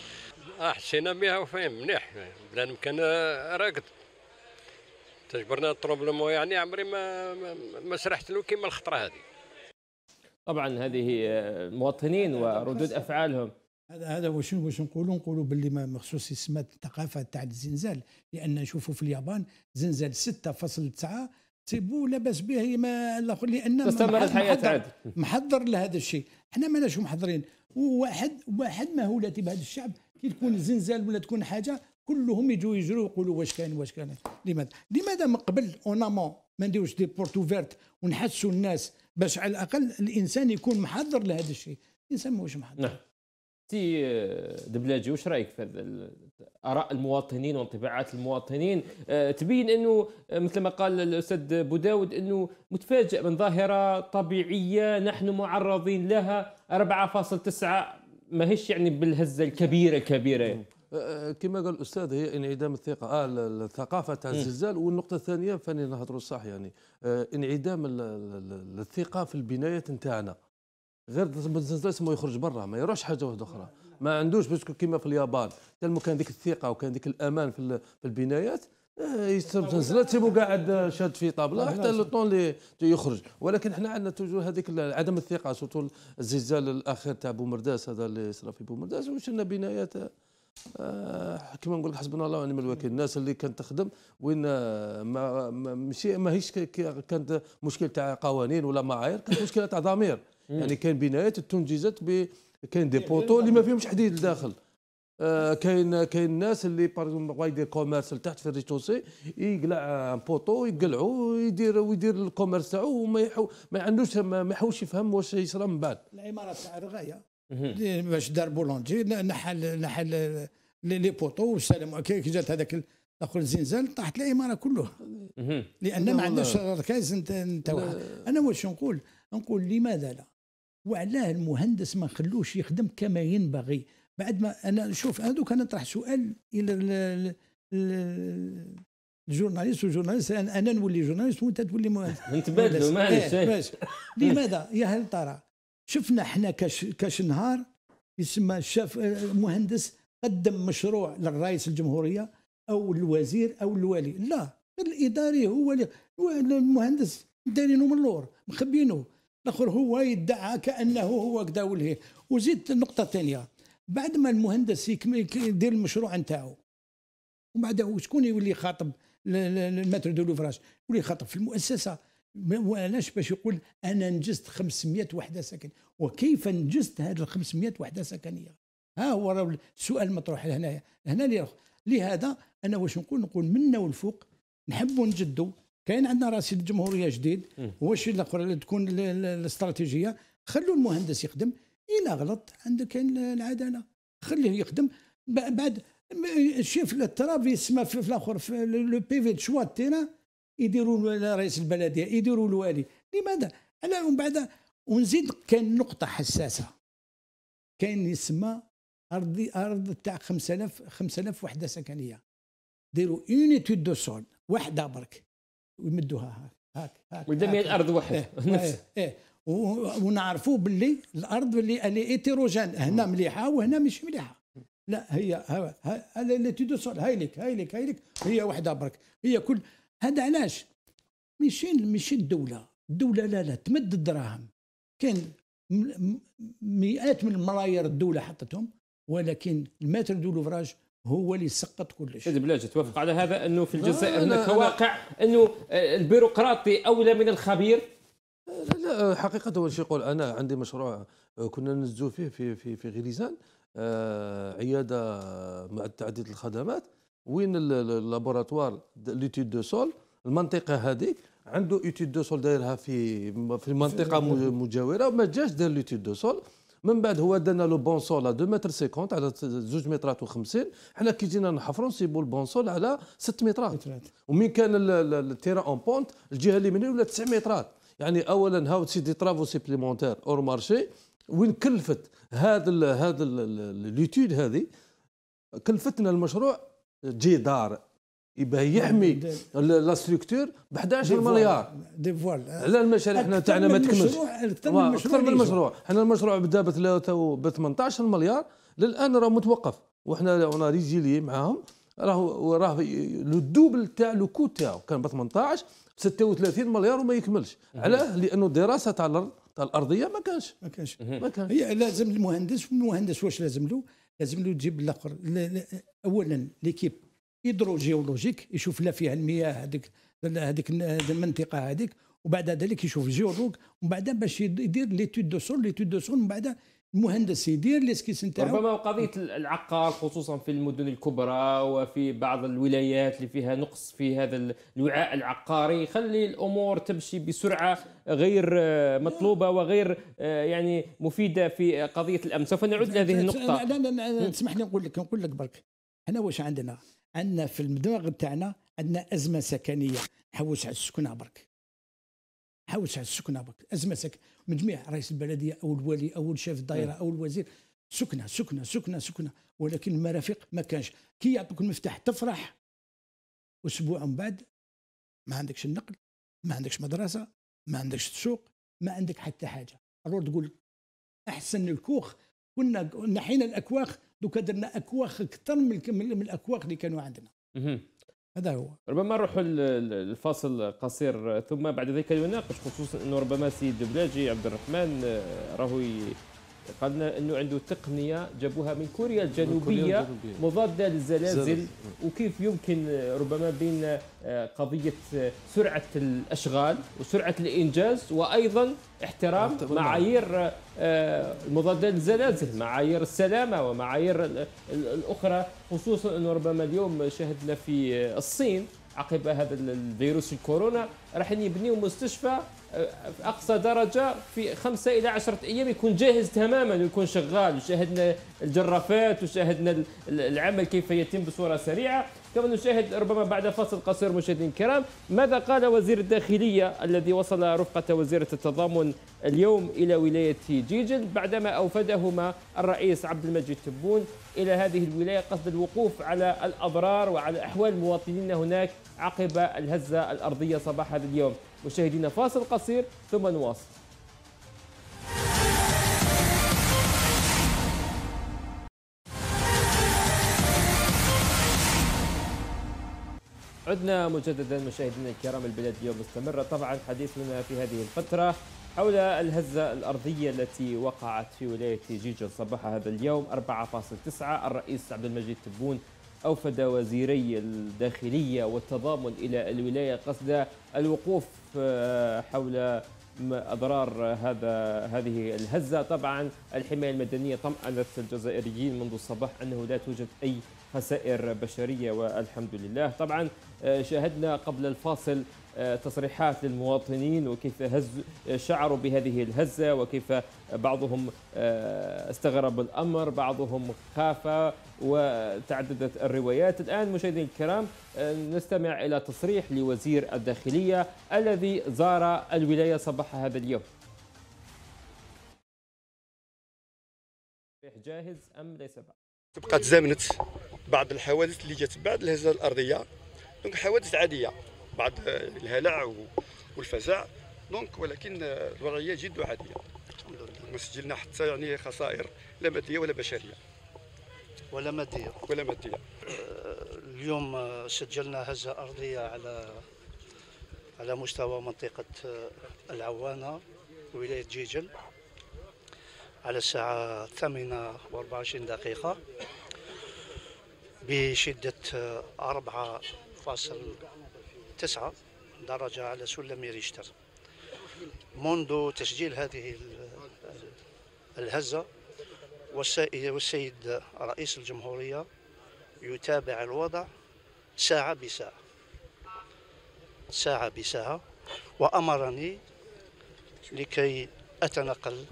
اه حسينا بها وفاهم مليح بلا مكان آه، راقد
تجبرنا التروبلمون يعني عمري ما ما سرحت له كيما الخطره هذه طبعا هذه المواطنين آه، وردود افعالهم
هذا هذا واش واش نقولوا نقولوا باللي ما مخصوص يسمى الثقافه تاع الزنزال لان نشوفوا في اليابان زنزال 6.9 تيبو لاباس به ما الاخر لان استمرت محضر, محضر لهذا الشيء حنا ماناش محضرين وواحد واحد ما هو بهذا الشعب كي تكون زنزال ولا تكون حاجه كلهم يجوا يجروا يقولوا واش كان واش كان لماذا لماذا من قبل اونامون ما نديروش دي بورت اوفيرت ونحسوا الناس باش على الاقل الانسان يكون محضر لهذا الشيء الانسان ماهوش محضر
نعم. سي آه، دبلاجي واش رايك في هذا اراء المواطنين وانطباعات المواطنين آه، تبين انه آه، مثل ما قال الاستاذ بوداود انه متفاجئ من ظاهره طبيعيه نحن معرضين لها 4.9 ماهيش يعني بالهزه الكبيره الكبيره
كما قال الاستاذ هي انعدام الثقه آه الثقافه تاع الزلزال والنقطه الثانيه فاني نهضروا صح يعني انعدام الثقه في البنايات نتاعنا غير اسمه يخرج برا ما يروحش حاجه واحده اخرى ما عندوش باسكو كيما في اليابان تلمو كان ديك الثقه وكان ديك الامان في, البنايات يستلم تنزل تسيبو قاعد آه، شاد في طابله حتى لو طون اللي يخرج ولكن حنا عندنا توجور هذيك عدم الثقه سورتو الزلزال الاخير تاع بومرداس هذا اللي صرا في بومرداس وشلنا بنايات آه, آه، كما نقول لك حسبنا الله ونعم الوكيل الناس اللي كانت تخدم وين آه، ما ماشي ماهيش كانت مشكل تاع قوانين ولا معايير كانت مشكله تاع ضمير يعني كاين بنايات تنجزت ب كاين دي بوطو اللي ما فيهمش حديد لداخل آه كاين كاين الناس اللي بارزوم بغا يدير كوميرس لتحت في الريتوسي يقلع بوطو يقلعو ويدير ويدير الكوميرس تاعو وما يحو ما عندوش ما يحوش يفهم واش يصرى من بعد
العماره تاع الرغايه
باش دار بولونجي
نحل نحل لي بوطو والسلام كي جات هذاك اخر الزنزان طاحت العماره كلها
لان ما عندناش
ركائز نتاعها انا واش نقول نقول لماذا لا وعلاه المهندس ما نخلوش يخدم كما ينبغي بعد ما انا شوف هذوك انا نطرح سؤال الى الجورناليست والجورناليست انا نولي جورناليست وانت تولي مهندس نتبادلوا معلش إيه، إيه. لماذا يا هل ترى شفنا احنا كاش كاش نهار يسمى شاف مهندس قدم مشروع للرئيس الجمهوريه او الوزير او الوالي لا الاداري هو المهندس دايرينه من اللور مخبينه الاخر هو يدعى كانه هو كذا ولهيه وزيد نقطه ثانيه بعد ما المهندس يدير المشروع نتاعو ومن بعد شكون يولي يخاطب المتر دو لوفراج يولي يخاطب في المؤسسه وعلاش باش يقول انا نجزت 500 وحده سكن وكيف نجزت هذه ال 500 وحده سكنيه ها هو السؤال المطروح هنايا هنا لهذا انا واش نقول نقول منا والفوق نحبوا نجدوا كاين عندنا رئيس الجمهوريه جديد واش الاخرى اللي تكون الاستراتيجيه خلوا المهندس يخدم الا غلط عندك كاين العداله خليه يخدم بعد شوف التراب يسمى في الاخر في لو في شوا التيران يديروا رئيس البلديه يديروا الوالي لماذا؟ على ومن بعد ونزيد كاين نقطه حساسه كاين يسمى ارض ارض تاع 5000 5000 وحده سكنيه ديروا اون دو سول وحده برك ويمدوها هاك هاك قدام الارض وحده نفسه إيه. إيه. ونعرفوا باللي الارض اللي اللي ايتيروجين هنا مليحه وهنا مش مليحه لا هي ليتيد سول هايلك هايلك هايلك هي وحده برك هي كل هذا علاش ماشي ماشي الدوله الدوله لا لا تمد الدراهم كان مئات من الملايير الدوله حطتهم ولكن المتر دو لوفراج هو اللي سقط كل شيء بلا توافق على هذا انه في الجزائر آه، هناك واقع
انه آه، البيروقراطي اولى من الخبير
لا لا حقيقة واش يقول أنا عندي مشروع آه، كنا ننزلو فيه في في في غليزان عيادة مع تعديل الخدمات وين اللابوراتوار ليتيد دو سول المنطقة هذيك عنده ايتيود دو سول دايرها في في منطقة مجاورة وما جاش دار ليتيود دو سول من بعد هو دانا لو بونسول على 2 متر 50 على 2 مترات و50 حنا كي جينا نحفروا نسيبوا البونسول على 6 مترات ومين كان التيرا اون بونت الجهه اللي ولا 9 مترات يعني اولا هاو سي دي ترافو سيبليمونتير اور مارشي وين كلفت هذا هذا ليتود هذه كلفتنا المشروع جدار يبقى يحمي لا ستركتور ب 11 مليار
دي فوال على المشاريع حنا تاعنا ما تكملش
اكثر من المشروع حنا المشروع بدا ب 18 مليار للان راه متوقف وحنا اون ريزيلي معاهم راه راه لو دوبل تاع لو كو تاعو كان ب 18 ب 36 مليار وما يكملش علاه لانه الدراسه تاع الارض تاع الارضيه ما كانش ما كانش ما كانش هي لازم
المهندس المهندس واش لازم له لازم له تجيب الاخر اولا ليكيب هيدروجيولوجيك يشوف لا فيها المياه هذيك هذيك المنطقه هذيك وبعد ذلك يشوف جيولوج ومن بعد باش يدير ليتود دو سول ليتود دو سول من بعد المهندس يدير لي سكيس نتاعو ربما
قضيه العقار خصوصا في المدن الكبرى وفي بعض الولايات اللي فيها نقص في هذا الوعاء العقاري يخلي الامور تمشي بسرعه غير مطلوبه وغير يعني مفيده في قضيه الامن سوف نعود لهذه النقطه لا لا لا, لا,
لا, لا تسمح لي نقول لك نقول لك برك هنا واش عندنا عندنا في الدماغ تاعنا عندنا ازمه سكنيه حوس على السكنه برك حوس على السكنه برك ازمه سكنيه من جميع رئيس البلديه او الولي او الشيف الدائره نعم. او الوزير سكنه سكنه سكنه سكنه ولكن المرافق ما كانش كي يعطوك المفتاح تفرح اسبوع من بعد ما عندكش النقل ما عندكش مدرسه ما عندكش سوق ما عندك حتى حاجه الور تقول احسن الكوخ كنا نحينا الاكواخ دوكا درنا اكواخ اكثر من الاكواخ اللي كانوا عندنا هذا هو
ربما نروحوا الفاصل قصير ثم بعد ذلك نناقش خصوصا انه ربما سيد بلاجي عبد الرحمن آه، راهو قالنا انه عنده تقنيه جابوها من كوريا الجنوبيه مضاده للزلازل وكيف يمكن ربما بين آه، قضيه آه، سرعه الاشغال وسرعه الانجاز وايضا احترام معايير المضاده آه، للزلازل معايير السلامه ومعايير الاخرى خصوصا انه ربما اليوم شاهدنا في الصين عقب هذا الفيروس الكورونا راح يبنيوا مستشفى في اقصى درجه في خمسة الى عشرة ايام يكون جاهز تماما ويكون شغال وشاهدنا الجرافات وشاهدنا العمل كيف يتم بصوره سريعه كما نشاهد ربما بعد فصل قصير مشاهدينا الكرام ماذا قال وزير الداخليه الذي وصل رفقه وزيره التضامن اليوم الى ولايه جيجل بعدما اوفدهما الرئيس عبد المجيد تبون الى هذه الولايه قصد الوقوف على الاضرار وعلى احوال المواطنين هناك عقب الهزه الارضيه صباح هذا اليوم مشاهدينا فاصل قصير ثم نواصل عدنا مجددا مشاهدينا الكرام البلاد اليوم مستمرة طبعا حديثنا في هذه الفترة حول الهزة الأرضية التي وقعت في ولاية جيجل صباح هذا اليوم 4.9 الرئيس عبد المجيد تبون أوفد وزيري الداخلية والتضامن إلى الولاية قصد الوقوف آه، حول أضرار هذا هذه الهزة طبعا الحماية المدنية طمأنت الجزائريين منذ الصباح أنه لا توجد أي خسائر بشرية والحمد لله طبعا آه، شاهدنا قبل الفاصل تصريحات للمواطنين وكيف هز شعروا بهذه الهزة وكيف بعضهم آه، استغرب الأمر بعضهم خاف وتعددت الروايات الآن مشاهدينا الكرام آه، نستمع إلى تصريح لوزير الداخلية الذي زار الولاية صباح هذا اليوم جاهز أم ليس بعد
تبقى تزامنت بعض الحوادث اللي جات بعد الهزة الأرضية دونك حوادث عادية بعد الهلع والفزع دونك ولكن الوضعيه جد عاديه ما سجلنا حتى يعني خسائر لا ماديه ولا بشريه ولا ماديه ولا ماديه أه، اليوم سجلنا هزه ارضيه على على مستوى منطقه أه، العوانه ولايه جيجل على الساعه 8 و24 دقيقه بشده 4 أه، فاصل تسعة درجة على سلم ريشتر منذ تسجيل هذه الهزة والسيد رئيس الجمهورية يتابع الوضع ساعة بساعة ساعة بساعة وأمرني لكي أتنقل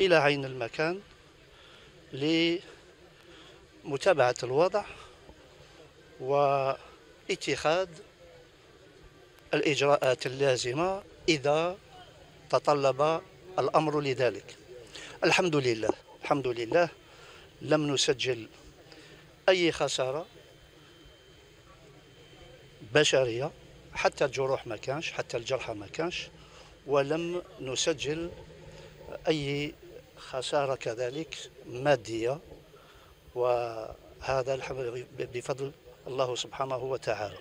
إلى عين المكان لمتابعة الوضع واتخاذ الإجراءات اللازمة إذا تطلب الأمر لذلك الحمد لله الحمد لله لم نسجل أي خسارة بشرية حتى الجروح ما كانش حتى الجرحى ما كانش ولم نسجل أي خسارة كذلك مادية وهذا الحمد بفضل الله سبحانه وتعالى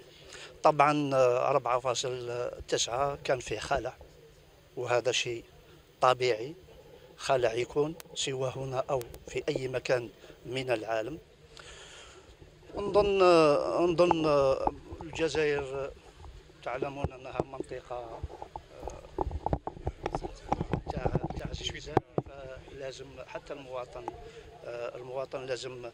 طبعا 4.9 آه، كان فيه خلع وهذا شيء طبيعي خلع يكون سوى هنا أو في أي مكان من العالم نظن آه، نظن آه، الجزائر تعلمون أنها منطقة تاع تاع فلازم حتى المواطن المواطن لازم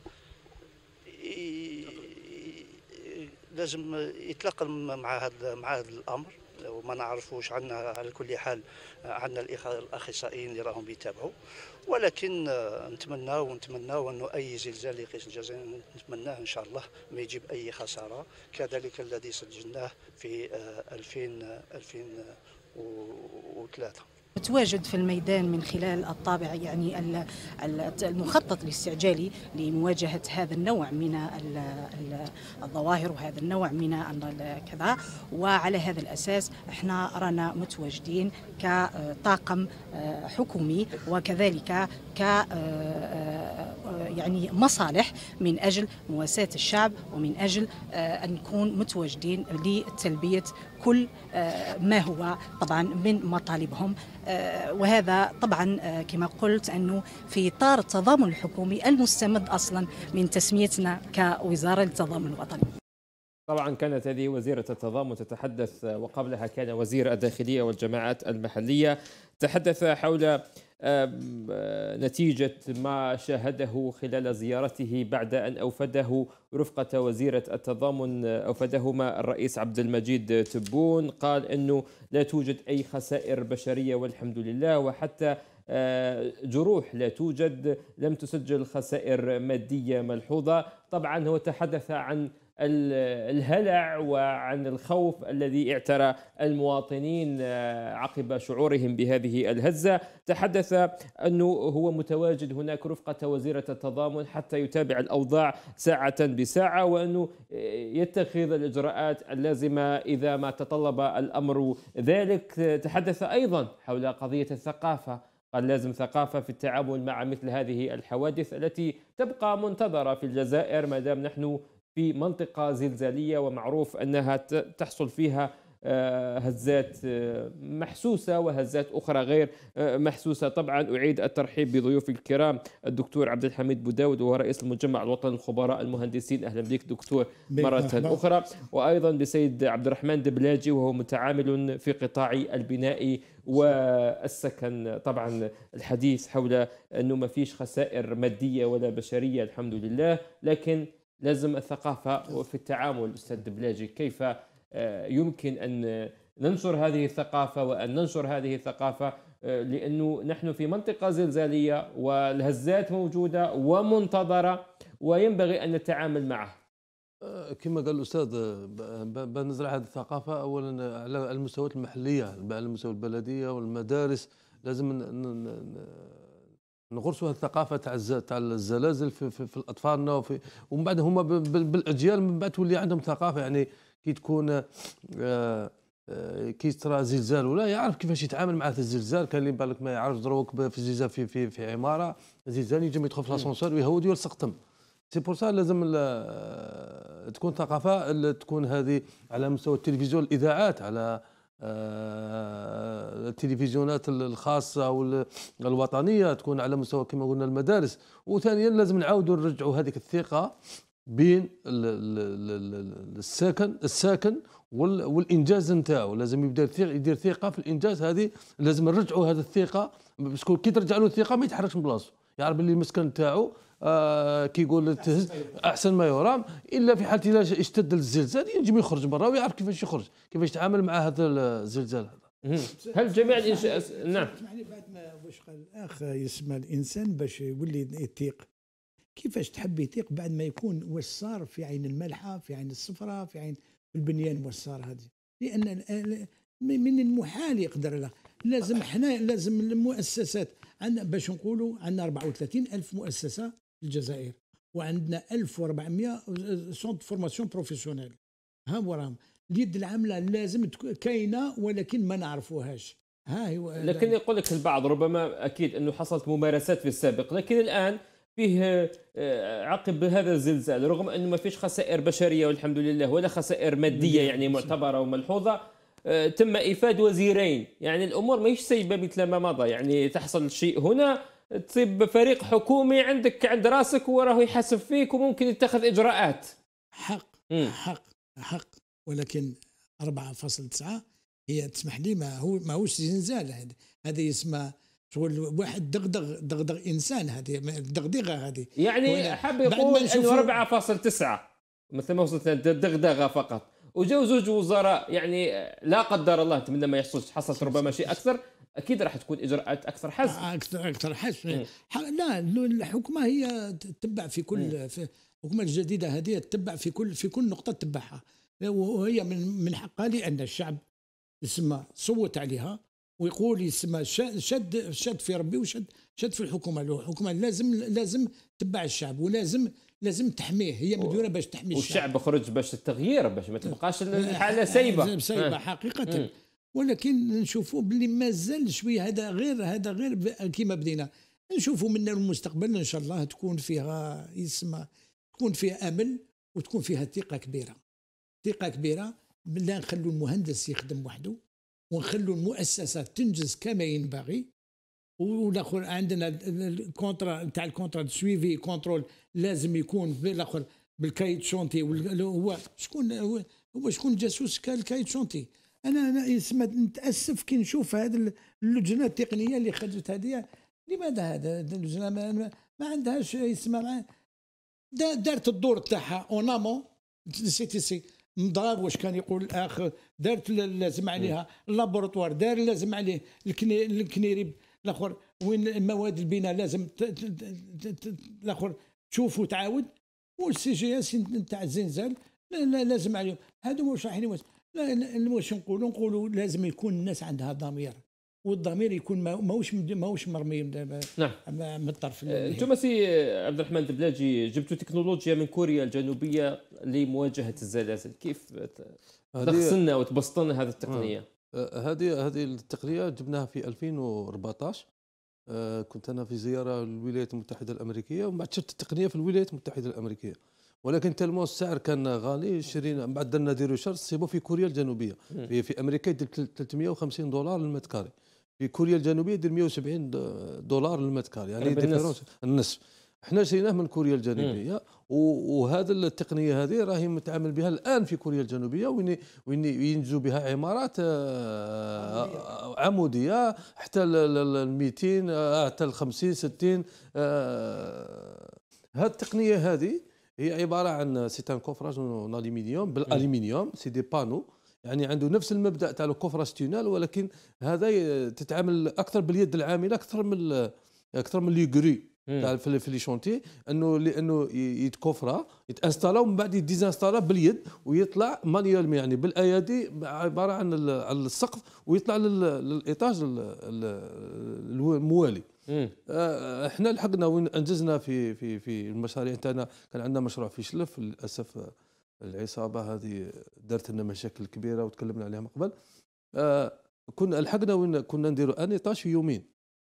لازم يتلاقى مع هذا مع هذا الامر وما نعرفوش عندنا على كل حال عندنا الاخصائيين اللي راهم يتابعوا ولكن آه، نتمنى ونتمنى انه اي زلزال يقيس الجزائر نتمناه ان شاء الله ما يجيب اي خساره كذلك الذي سجلناه في 2000 آه، 2003 تواجد في الميدان من خلال الطابع يعني المخطط الاستعجالي لمواجهه هذا النوع من الظواهر وهذا النوع من كذا وعلى هذا الاساس احنا رانا متواجدين كطاقم آه، حكومي وكذلك ك آه، آه، يعني مصالح من اجل مواساه الشعب ومن اجل ان نكون متواجدين لتلبيه كل آه، ما هو طبعا من مطالبهم آه، وهذا طبعا آه، كما قلت أنه في إطار التضامن الحكومي المستمد أصلا من تسميتنا كوزارة للتضامن الوطني
طبعا كانت هذه وزيرة التضامن تتحدث وقبلها كان وزير الداخلية والجماعات المحلية تحدث حول آه، نتيجة ما شاهده خلال زيارته بعد أن أوفده رفقة وزيرة التضامن آه، أوفدهما الرئيس عبد المجيد تبون قال أنه لا توجد أي خسائر بشرية والحمد لله وحتى آه، جروح لا توجد لم تسجل خسائر مادية ملحوظة طبعا هو تحدث عن الهلع وعن الخوف الذي اعترى المواطنين آه، عقب شعورهم بهذه الهزة تحدث أنه هو متواجد هناك رفقة وزيرة التضامن حتى يتابع الأوضاع ساعة بساعة وأنه آه، يتخذ الإجراءات اللازمة إذا ما تطلب الأمر ذلك تحدث أيضا حول قضية الثقافة قال لازم ثقافة في التعامل مع مثل هذه الحوادث التي تبقى منتظرة في الجزائر ما دام نحن في منطقة زلزالية ومعروف أنها تحصل فيها آه، هزات آه، محسوسة وهزات أخرى غير آه، محسوسة طبعا أعيد الترحيب بضيوف الكرام الدكتور عبد الحميد بوداود وهو رئيس المجمع الوطني للخبراء المهندسين أهلا بك دكتور مرة أخرى وأيضا بسيد عبد الرحمن دبلاجي وهو متعامل في قطاع البناء والسكن طبعا الحديث حول أنه ما فيش خسائر مادية ولا بشرية الحمد لله لكن لازم الثقافة وفي التعامل أستاذ دبلاجي كيف آه، يمكن أن ننشر هذه الثقافة وأن ننشر هذه الثقافة آه، لأنه نحن في منطقة زلزالية والهزات موجودة ومنتظرة
وينبغي أن نتعامل معها آه، كما قال الاستاذ بنزرع هذه الثقافه اولا على المستويات المحليه على المستوى البلديه والمدارس لازم نغرسوا الثقافه تاع تاع الزلازل في, في, في الاطفالنا وفي ومن بعد هما بالاجيال من بعد تولي عندهم ثقافه يعني كي تكون آه، آه، كي ترى زلزال ولا يعرف كيفاش يتعامل مع هذا الزلزال كان اللي بالك ما يعرفش دروك في زلزال في في في عماره زلزال يجي يدخل في لاسونسور ويهود تم سي بور سا لازم آه، تكون ثقافه تكون هذه على مستوى التلفزيون الاذاعات على آه، التلفزيونات الخاصه والوطنيه تكون على مستوى كما قلنا المدارس وثانيا لازم نعاودوا نرجعوا هذيك الثقه بين الساكن الساكن والانجاز نتاعو لازم يبدا يدير ثقه في الانجاز هذه لازم نرجعوا هذه الثقه باسكو كي ترجع له الثقه ما يتحركش من بلاصتو يعرف اللي المسكن نتاعو آه كيقول تهز احسن ما يرام الا في حاله الا اشتد الزلزال ينجم يخرج برا ويعرف كيفاش يخرج كيفاش يتعامل مع هذا الزلزال هذا هل جميع الانسان نعم
لي بعد ما
واش قال الاخ يسمى الانسان باش يولي يثيق كيفاش تحب يثيق بعد ما يكون واش صار في عين الملحه في عين الصفراء في عين البنيان واش صار هذه لان من المحال يقدر له لازم حنا لازم المؤسسات عندنا باش نقولوا عندنا 34 ألف مؤسسة الجزائر وعندنا 1400 سونت فورماسيون بروفيسيونيل ها وراهم اليد العامله لازم كاينه ولكن ما نعرفوهاش ها هو آه، لكن
يقول لك البعض ربما اكيد انه حصلت ممارسات في السابق لكن الان فيه آه، عقب هذا الزلزال رغم انه ما فيش خسائر بشريه والحمد لله ولا خسائر ماديه يعني معتبره وملحوظه آه، تم ايفاد وزيرين يعني الامور ماهيش سيبه مثل ما مضى يعني تحصل شيء هنا تصيب فريق حكومي عندك عند راسك وراه يحاسب فيك
وممكن يتخذ اجراءات حق مم. حق حق ولكن 4.9 هي تسمح لي ما هو ما هوش زنزال هذا هذا يسمى شغل واحد دغدغ دغدغ انسان هذه الدغدغه هذه يعني حاب يقول انه
4.9 مثل ما وصلت الدغدغه فقط وجاو زوج وزراء يعني آه، لا قدر الله نتمنى ما يحصلش حصلت ربما شيء اكثر اكيد راح تكون اجراءات اكثر
حزم آه، اكثر اكثر حزم إيه. لا الحكومه هي تتبع في كل إيه. في الحكومه الجديده هذه تتبع في كل في كل نقطه تتبعها وهي من من حقها لان الشعب يسمى صوت عليها ويقول يسمى شد شد في ربي وشد شد في الحكومه الحكومه لازم لازم تتبع الشعب ولازم لازم تحميه هي مديونه باش تحمي الشعب والشعب
خرج باش التغيير باش ما تبقاش
الحاله آه، سايبه
سايبه آه. حقيقه
ولكن نشوفوا باللي مازال شويه هذا غير هذا غير كيما بدينا نشوفوا منا المستقبل ان شاء الله تكون فيها يسمى تكون فيها امل وتكون فيها ثقه كبيره ثقه كبيره بالله نخلوا المهندس يخدم وحده ونخلوا المؤسسه تنجز كما ينبغي والاخر عندنا الكونترا نتاع الكونترا سويفي كونترول لازم يكون بالاخر بالكايت شونتي هو شكون هو شكون جاسوس الكايت شونتي انا انا نتاسف كي نشوف هذه اللجنه التقنيه اللي خرجت هذه لماذا هذا اللجنه ما, ما عندهاش يسمى دارت الدور تاعها اونامون سي تي سي مضار واش كان يقول الاخ دارت لازم عليها اللابوراتوار دار لازم عليه الكنيري الاخر وين المواد البناء لازم الاخر تشوف وتعاود والسي جي اس نتاع الزنزال لا لا لازم عليهم هادو واش رايحين لا واش نقولوا نقولوا لازم يكون الناس عندها ضمير والضمير يكون ماهوش ماهوش مرمي نعم من الطرف انتم
سي عبد الرحمن البلاجي جبتوا تكنولوجيا من كوريا الجنوبيه لمواجهه الزلازل كيف تخصنا
وتبسطنا هذه التقنيه آه، هذه هذه التقنيه جبناها في 2014 آه، كنت انا في زياره للولايات المتحده الامريكيه ومن بعد شفت التقنيه في الولايات المتحده الامريكيه ولكن تلمو السعر كان غالي شرينا من بعد درنا دي ريشارج صيبو في كوريا الجنوبيه في, في امريكا يدير 350 دولار للمتكاري في كوريا الجنوبيه يدير 170 دولار للمتكاري يعني النصف احنا شريناه من كوريا الجنوبيه وهذا التقنيه هذه راهي متعامل بها الان في كوريا الجنوبيه وين وين ينجزوا بها عمارات آه، عموديه حتى ال 200 آه، حتى ال 50 60 هذه التقنيه هذه هي عباره عن سيتان كوفراج اون الومنيوم بالالومنيوم سي دي بانو يعني عنده نفس المبدا تاع الكوفراج تونال ولكن هذا تتعامل اكثر باليد العامله اكثر من اكثر من لي تاع في لي شونتي انه لانه يتكفرا يتانستالا ومن بعد يديزانستالا باليد ويطلع مانيوال يعني بالايادي عباره عن السقف ويطلع للايطاج الموالي آه، احنا لحقنا وين انجزنا في في في المشاريع تاعنا كان عندنا مشروع في شلف للاسف العصابه هذه دارت لنا مشاكل كبيره وتكلمنا عليها من قبل آه، كنا لحقنا وين كنا نديروا ايطاج في يومين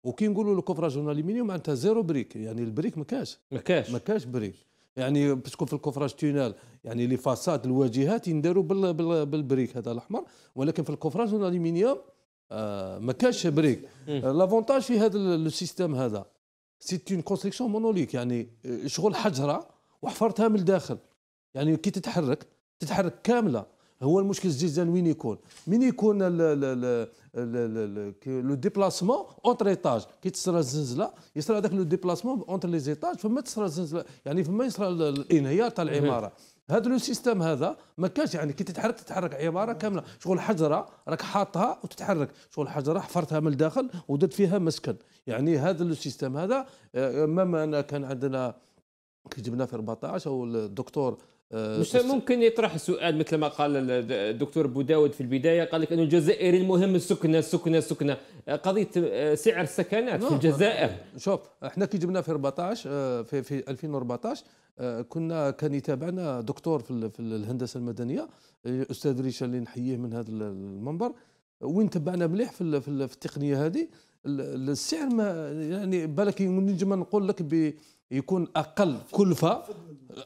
وكي نقولوا لو كوفراج الومنيوم معناتها زيرو بريك يعني البريك ما كاش ما كاش ما كاش بريك يعني باسكو في الكوفراج تونال يعني لي فاساد الواجهات ينداروا بال بال بالبريك هذا الاحمر ولكن في الكوفراج الومنيوم آه ما كاش بريك آه، لافونتاج في هذا لو سيستيم هذا سيت اون كونستركسيون مونوليك يعني آه، شغل حجره وحفرتها من الداخل يعني كي تتحرك تتحرك كامله هو المشكل الزيزان وين يكون من يكون لو ديبلاسمون اونتر ايطاج كي تصرى الزنزله يصرى هذاك لو ديبلاسمون اونتر لي زيطاج فما تصرى الزنزله يعني فما يصرى الانهيار تاع العماره هذا لو سيستم هذا ما كانش يعني كي تتحرك تتحرك عماره كامله شغل حجره راك حاطها وتتحرك شغل حجره حفرتها من الداخل ودرت فيها مسكن يعني هذا لو سيستم هذا أه، انا كان عندنا كي جبنا في 14 او الدكتور آه، مش ممكن
يطرح سؤال مثل ما قال الدكتور بوداود في البدايه قال لك انه الجزائري المهم السكنه السكنه السكنه آه، قضيه آه، سعر السكنات في نعم، الجزائر
شوف احنا كي جبنا في 14 في, في 2014 كنا كان يتابعنا دكتور في, في الهندسه المدنيه استاذ ريشه اللي نحييه من هذا المنبر وين تبعنا مليح في, في التقنيه هذه السعر ما يعني بالك نجم نقول لك بيكون اقل كلفه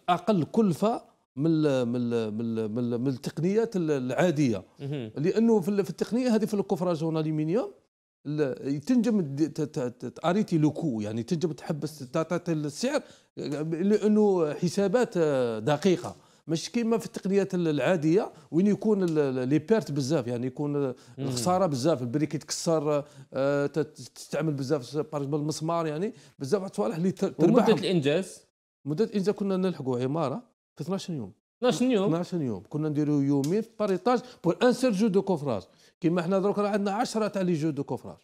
اقل كلفه من من من من, من التقنيات العاديه لانه في, التقنيه هذه في الكفراج هنا الومنيوم تنجم تاريتي لوكو يعني تنجم تحبس تعطي السعر لانه حسابات دقيقه مش كيما في التقنيات العاديه وين يكون لي بيرت بزاف يعني يكون الخساره بزاف البريك يتكسر آه، تستعمل بزاف المسمار يعني بزاف صوالح اللي تربح مده الانجاز مده الانجاز كنا نلحقوا عماره في 12 يوم 12 يوم 12 يوم كنا نديرو يومين في باريطاج بور ان سير جو دو كوفراج كيما حنا دروك راه عندنا 10 تاع لي جو دو كوفراج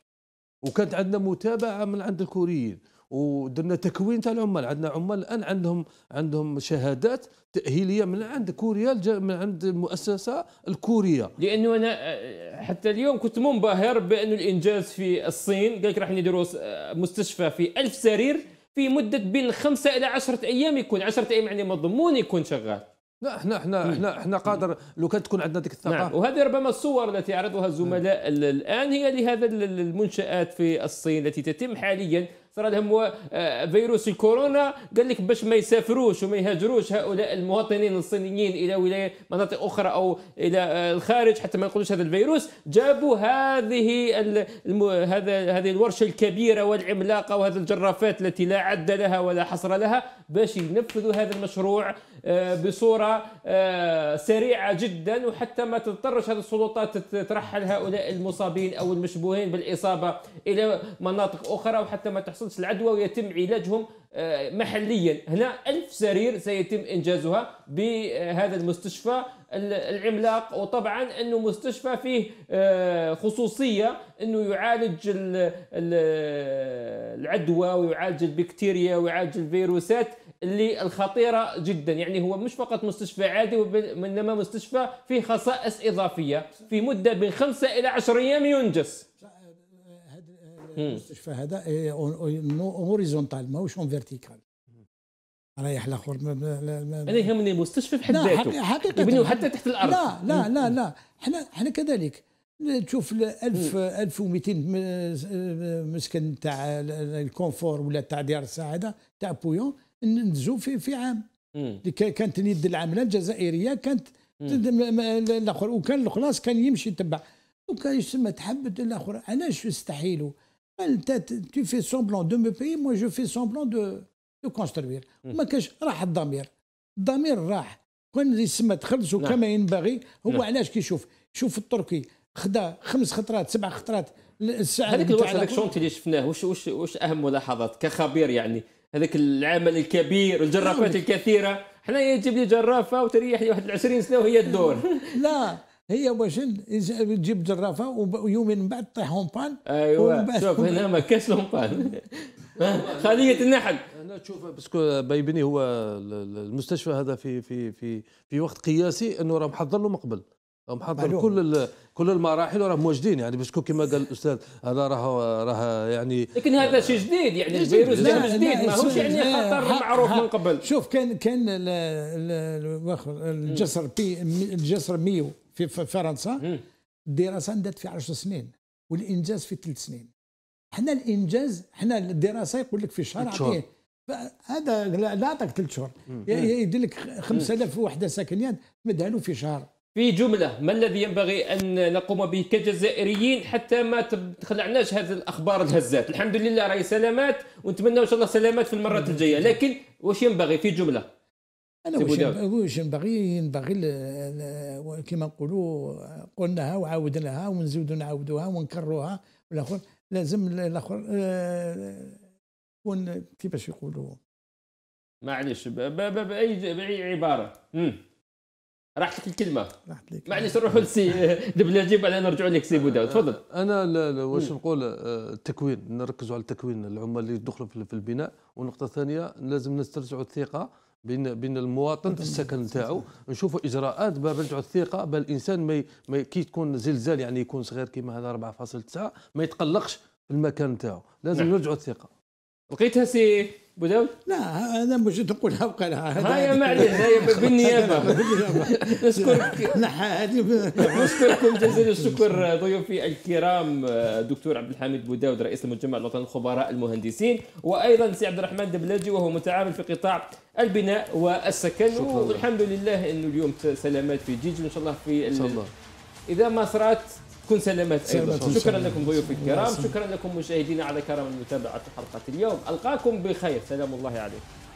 وكانت عندنا متابعه من عند الكوريين ودرنا تكوين تاع العمال عندنا عمال الان عندهم عندهم شهادات تاهيليه من عند كوريا من عند المؤسسه الكوريه لانه
انا حتى اليوم كنت منبهر بانه الانجاز في الصين قال لك راح نديروا مستشفى في ألف سرير في مده بين خمسه الى عشرة ايام يكون عشرة ايام يعني مضمون يكون شغال لا احنا احنا احنا احنا قادر لو كانت تكون عندنا ديك الثقافه نعم وهذه ربما الصور التي عرضها الزملاء الان هي لهذا المنشات في الصين التي تتم حاليا صرا لهم آه، فيروس الكورونا قال لك باش ما يسافروش وما يهاجروش هؤلاء المواطنين الصينيين الى ولايات مناطق اخرى او الى آه، الخارج حتى ما يقولوش هذا الفيروس جابوا هذه هذا هذه الورشه الكبيره والعملاقه وهذه الجرافات التي لا عد لها ولا حصر لها باش ينفذوا هذا المشروع آه، بصوره سريعه جدا وحتى ما تضطرش هذه السلطات ترحل هؤلاء المصابين او المشبوهين بالاصابه الى مناطق اخرى وحتى ما تحصل قصبة العدوى ويتم علاجهم آه، محليا هنا ألف سرير سيتم إنجازها بهذا المستشفى العملاق وطبعا أنه مستشفى فيه آه، خصوصية أنه يعالج العدوى ويعالج البكتيريا ويعالج الفيروسات اللي الخطيرة جدا يعني هو مش فقط مستشفى عادي وإنما مستشفى فيه خصائص إضافية في مدة بين خمسة إلى عشر أيام ينجز
المستشفى هذا اوريزونتال إيه، ماهوش اون فيرتيكال رايح لاخر انا يهمني المستشفى في حد ذاته حقيقه يبنيو حتى تحت الارض لا لا لا لا احنا احنا كذلك تشوف 1000 1200 مسكن تاع الكونفور ولا تاع ديار السعاده تاع بويون ندزو في في عام كانت اليد العامله الجزائريه كانت الاخر وكان الخلاص كان يمشي يتبع وكان يسمى تحب الاخر علاش يستحيلوا تête, tu fais semblant de me payer, moi je fais semblant de, de construire. وما كاش راح الضمير. الضمير راح. كون يسمى تخلصوا كما ينبغي هو علاش كيشوف شوف التركي خدا خمس خطرات سبع خطرات الساعه هذاك الوقت هذاك الشونت
اللي شفناه وش واش واش اهم ملاحظات كخبير يعني هذاك العمل الكبير الجرافات الكثيره حنا يجيب لي جرافه وتريح لي واحد 20 سنه وهي الدور
لا هي واش تجيب جرافه ويومين من بعد تطيح بان ايوا شوف هنا ما كاش بان
خليه النحل انا تشوف باسكو بايبني هو المستشفى هذا في في في في وقت قياسي انه راه محضر له مقبل محضر كل كل المراحل راه موجدين يعني باسكو كيما قال الاستاذ هذا راه راه يعني لكن
هذا شيء جديد يعني الفيروس جديد ماهوش يعني خطر معروف
من قبل شوف كان كان
الجسر بي الجسر ميو في فرنسا الدراسه ندات في 10 سنين والانجاز في ثلاث سنين حنا الانجاز حنا الدراسه يقول لك في شهر عطيه هذا لا عطاك ثلاث شهور يدير لك 5000 وحده سكنيه تمدها له في شهر
في جملة ما الذي ينبغي أن نقوم به كجزائريين حتى ما تخلعناش هذه الأخبار الهزات الحمد لله راهي سلامات ونتمنى إن شاء الله سلامات في المرات الجاية لكن واش ينبغي في جملة
انا واش ينبغي ينبغي كما نقولوا قلناها وعاودناها ونزيدوا نعاودوها ونكرروها والاخر لازم الاخر يكون آه، كيفاش يقولوا
معليش باي باي عباره مم. راحت لك الكلمه
راحت لك معليش نروحوا لسي دبلجي بعدين نرجعوا لك سي بودا تفضل آه، انا واش نقول آه، التكوين نركزوا على التكوين العمال اللي يدخلوا في البناء والنقطه الثانيه لازم نسترجعوا الثقه بين بين المواطن في السكن تاعو نشوفوا اجراءات باب نرجعوا الثقه باه الانسان ما كي تكون زلزال يعني يكون صغير كيما هذا 4.9 ما يتقلقش في المكان تاعو لازم نعم. نرجعوا الثقه لقيتها سي بو داود؟ لا انا مش تقولها وقالها هاي
معليش هاي بالنيابه
نشكرك
نشكركم
جزيل الشكر ضيوفي الكرام الدكتور عبد الحميد بوداود رئيس المجمع الوطني للخبراء المهندسين وايضا سي عبد الرحمن دبلجي وهو متعامل في قطاع البناء والسكن والحمد لله انه اليوم سلامات في جيجل ان شاء الله في إن شاء الله. اذا ما صرات كن سلامات ايضا شكرا لكم ضيوفي الكرام شكرا لكم مشاهدينا على كرم المتابعه حلقه اليوم القاكم بخير سلام الله عليكم